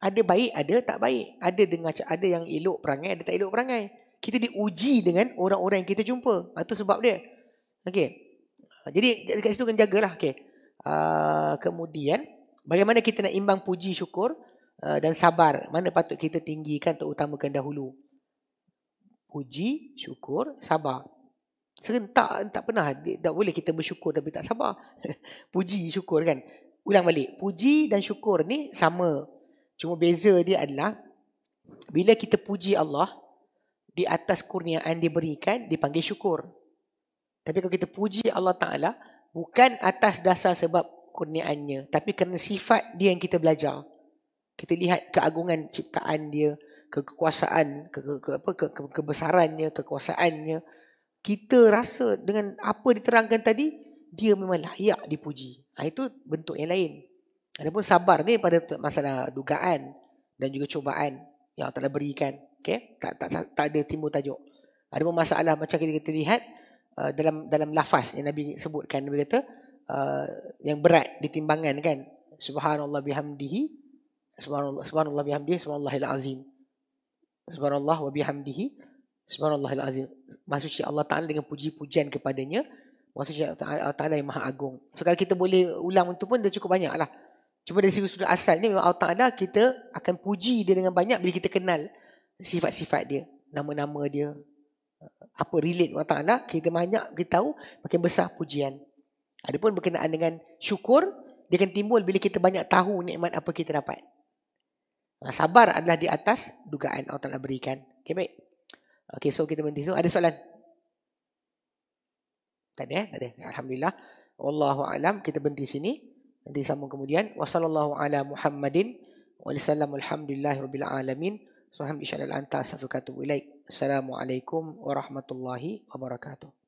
Speaker 1: ada baik ada tak baik ada dengan ada yang elok perangai ada tak elok perangai kita diuji dengan orang-orang yang kita jumpa itu ah, sebab dia Okay. Ah, jadi dekat situ kena jagalah okey uh, kemudian bagaimana kita nak imbang puji syukur dan sabar mana patut kita tinggikan terutamakan dahulu puji, syukur, sabar. Serentak tak pernah. Tak boleh kita bersyukur tapi tak sabar. puji, syukur kan. Ulang balik. Puji dan syukur ni sama. Cuma beza dia adalah bila kita puji Allah di atas kurniaan dia diberikan dipanggil syukur. Tapi kalau kita puji Allah Ta'ala bukan atas dasar sebab kurniaannya tapi kerana sifat dia yang kita belajar. Kita lihat keagungan ciptaan dia, kekuasaan ke, ke, ke apa ke, ke, kebesarannya kekuasaannya kita rasa dengan apa diterangkan tadi dia memang layak dipuji ha, itu bentuk yang lain pun sabar ni pada masalah dugaan dan juga cubaan yang Allah telah berikan Okay, tak, tak tak tak ada timbul tajuk ada pun masalah macam kita, kita lihat uh, dalam dalam lafaz yang nabi sebutkan nabi kata uh, yang berat ditimbangkan kan subhanallah bihamdihi subhanallah subhanallah bihamdihi subhanallahil azim Subhanallah wa bihamdihi. Subhanallahil azim. Maksudnya Allah Ta'ala dengan puji-pujian kepadanya. Maksudnya Allah Ta'ala yang maha agung. So kalau kita boleh ulang untuk pun dah cukup banyak lah. Cuma dari sudut asal ni memang Allah Ta'ala kita akan puji dia dengan banyak bila kita kenal sifat-sifat dia. Nama-nama dia. Apa relate Allah Ta'ala. Kita banyak kita tahu makin besar pujian. Adapun berkenaan dengan syukur. Dia akan timbul bila kita banyak tahu nikmat apa kita dapat. Ah, sabar adalah di atas dugaan Allah Ta'ala berikan. Okay, baik. Okay, so kita berhenti. So, ada soalan? Tak ada, eh? tak ada. Alhamdulillah. Wallahu alam kita berhenti sini. Nanti sambung kemudian. Wassallallahu ala Muhammadin wa sallam alhamdulillahirabbil alamin. Subhanallahi wa bihamdihi anta wa atubu Assalamualaikum warahmatullahi wabarakatuh.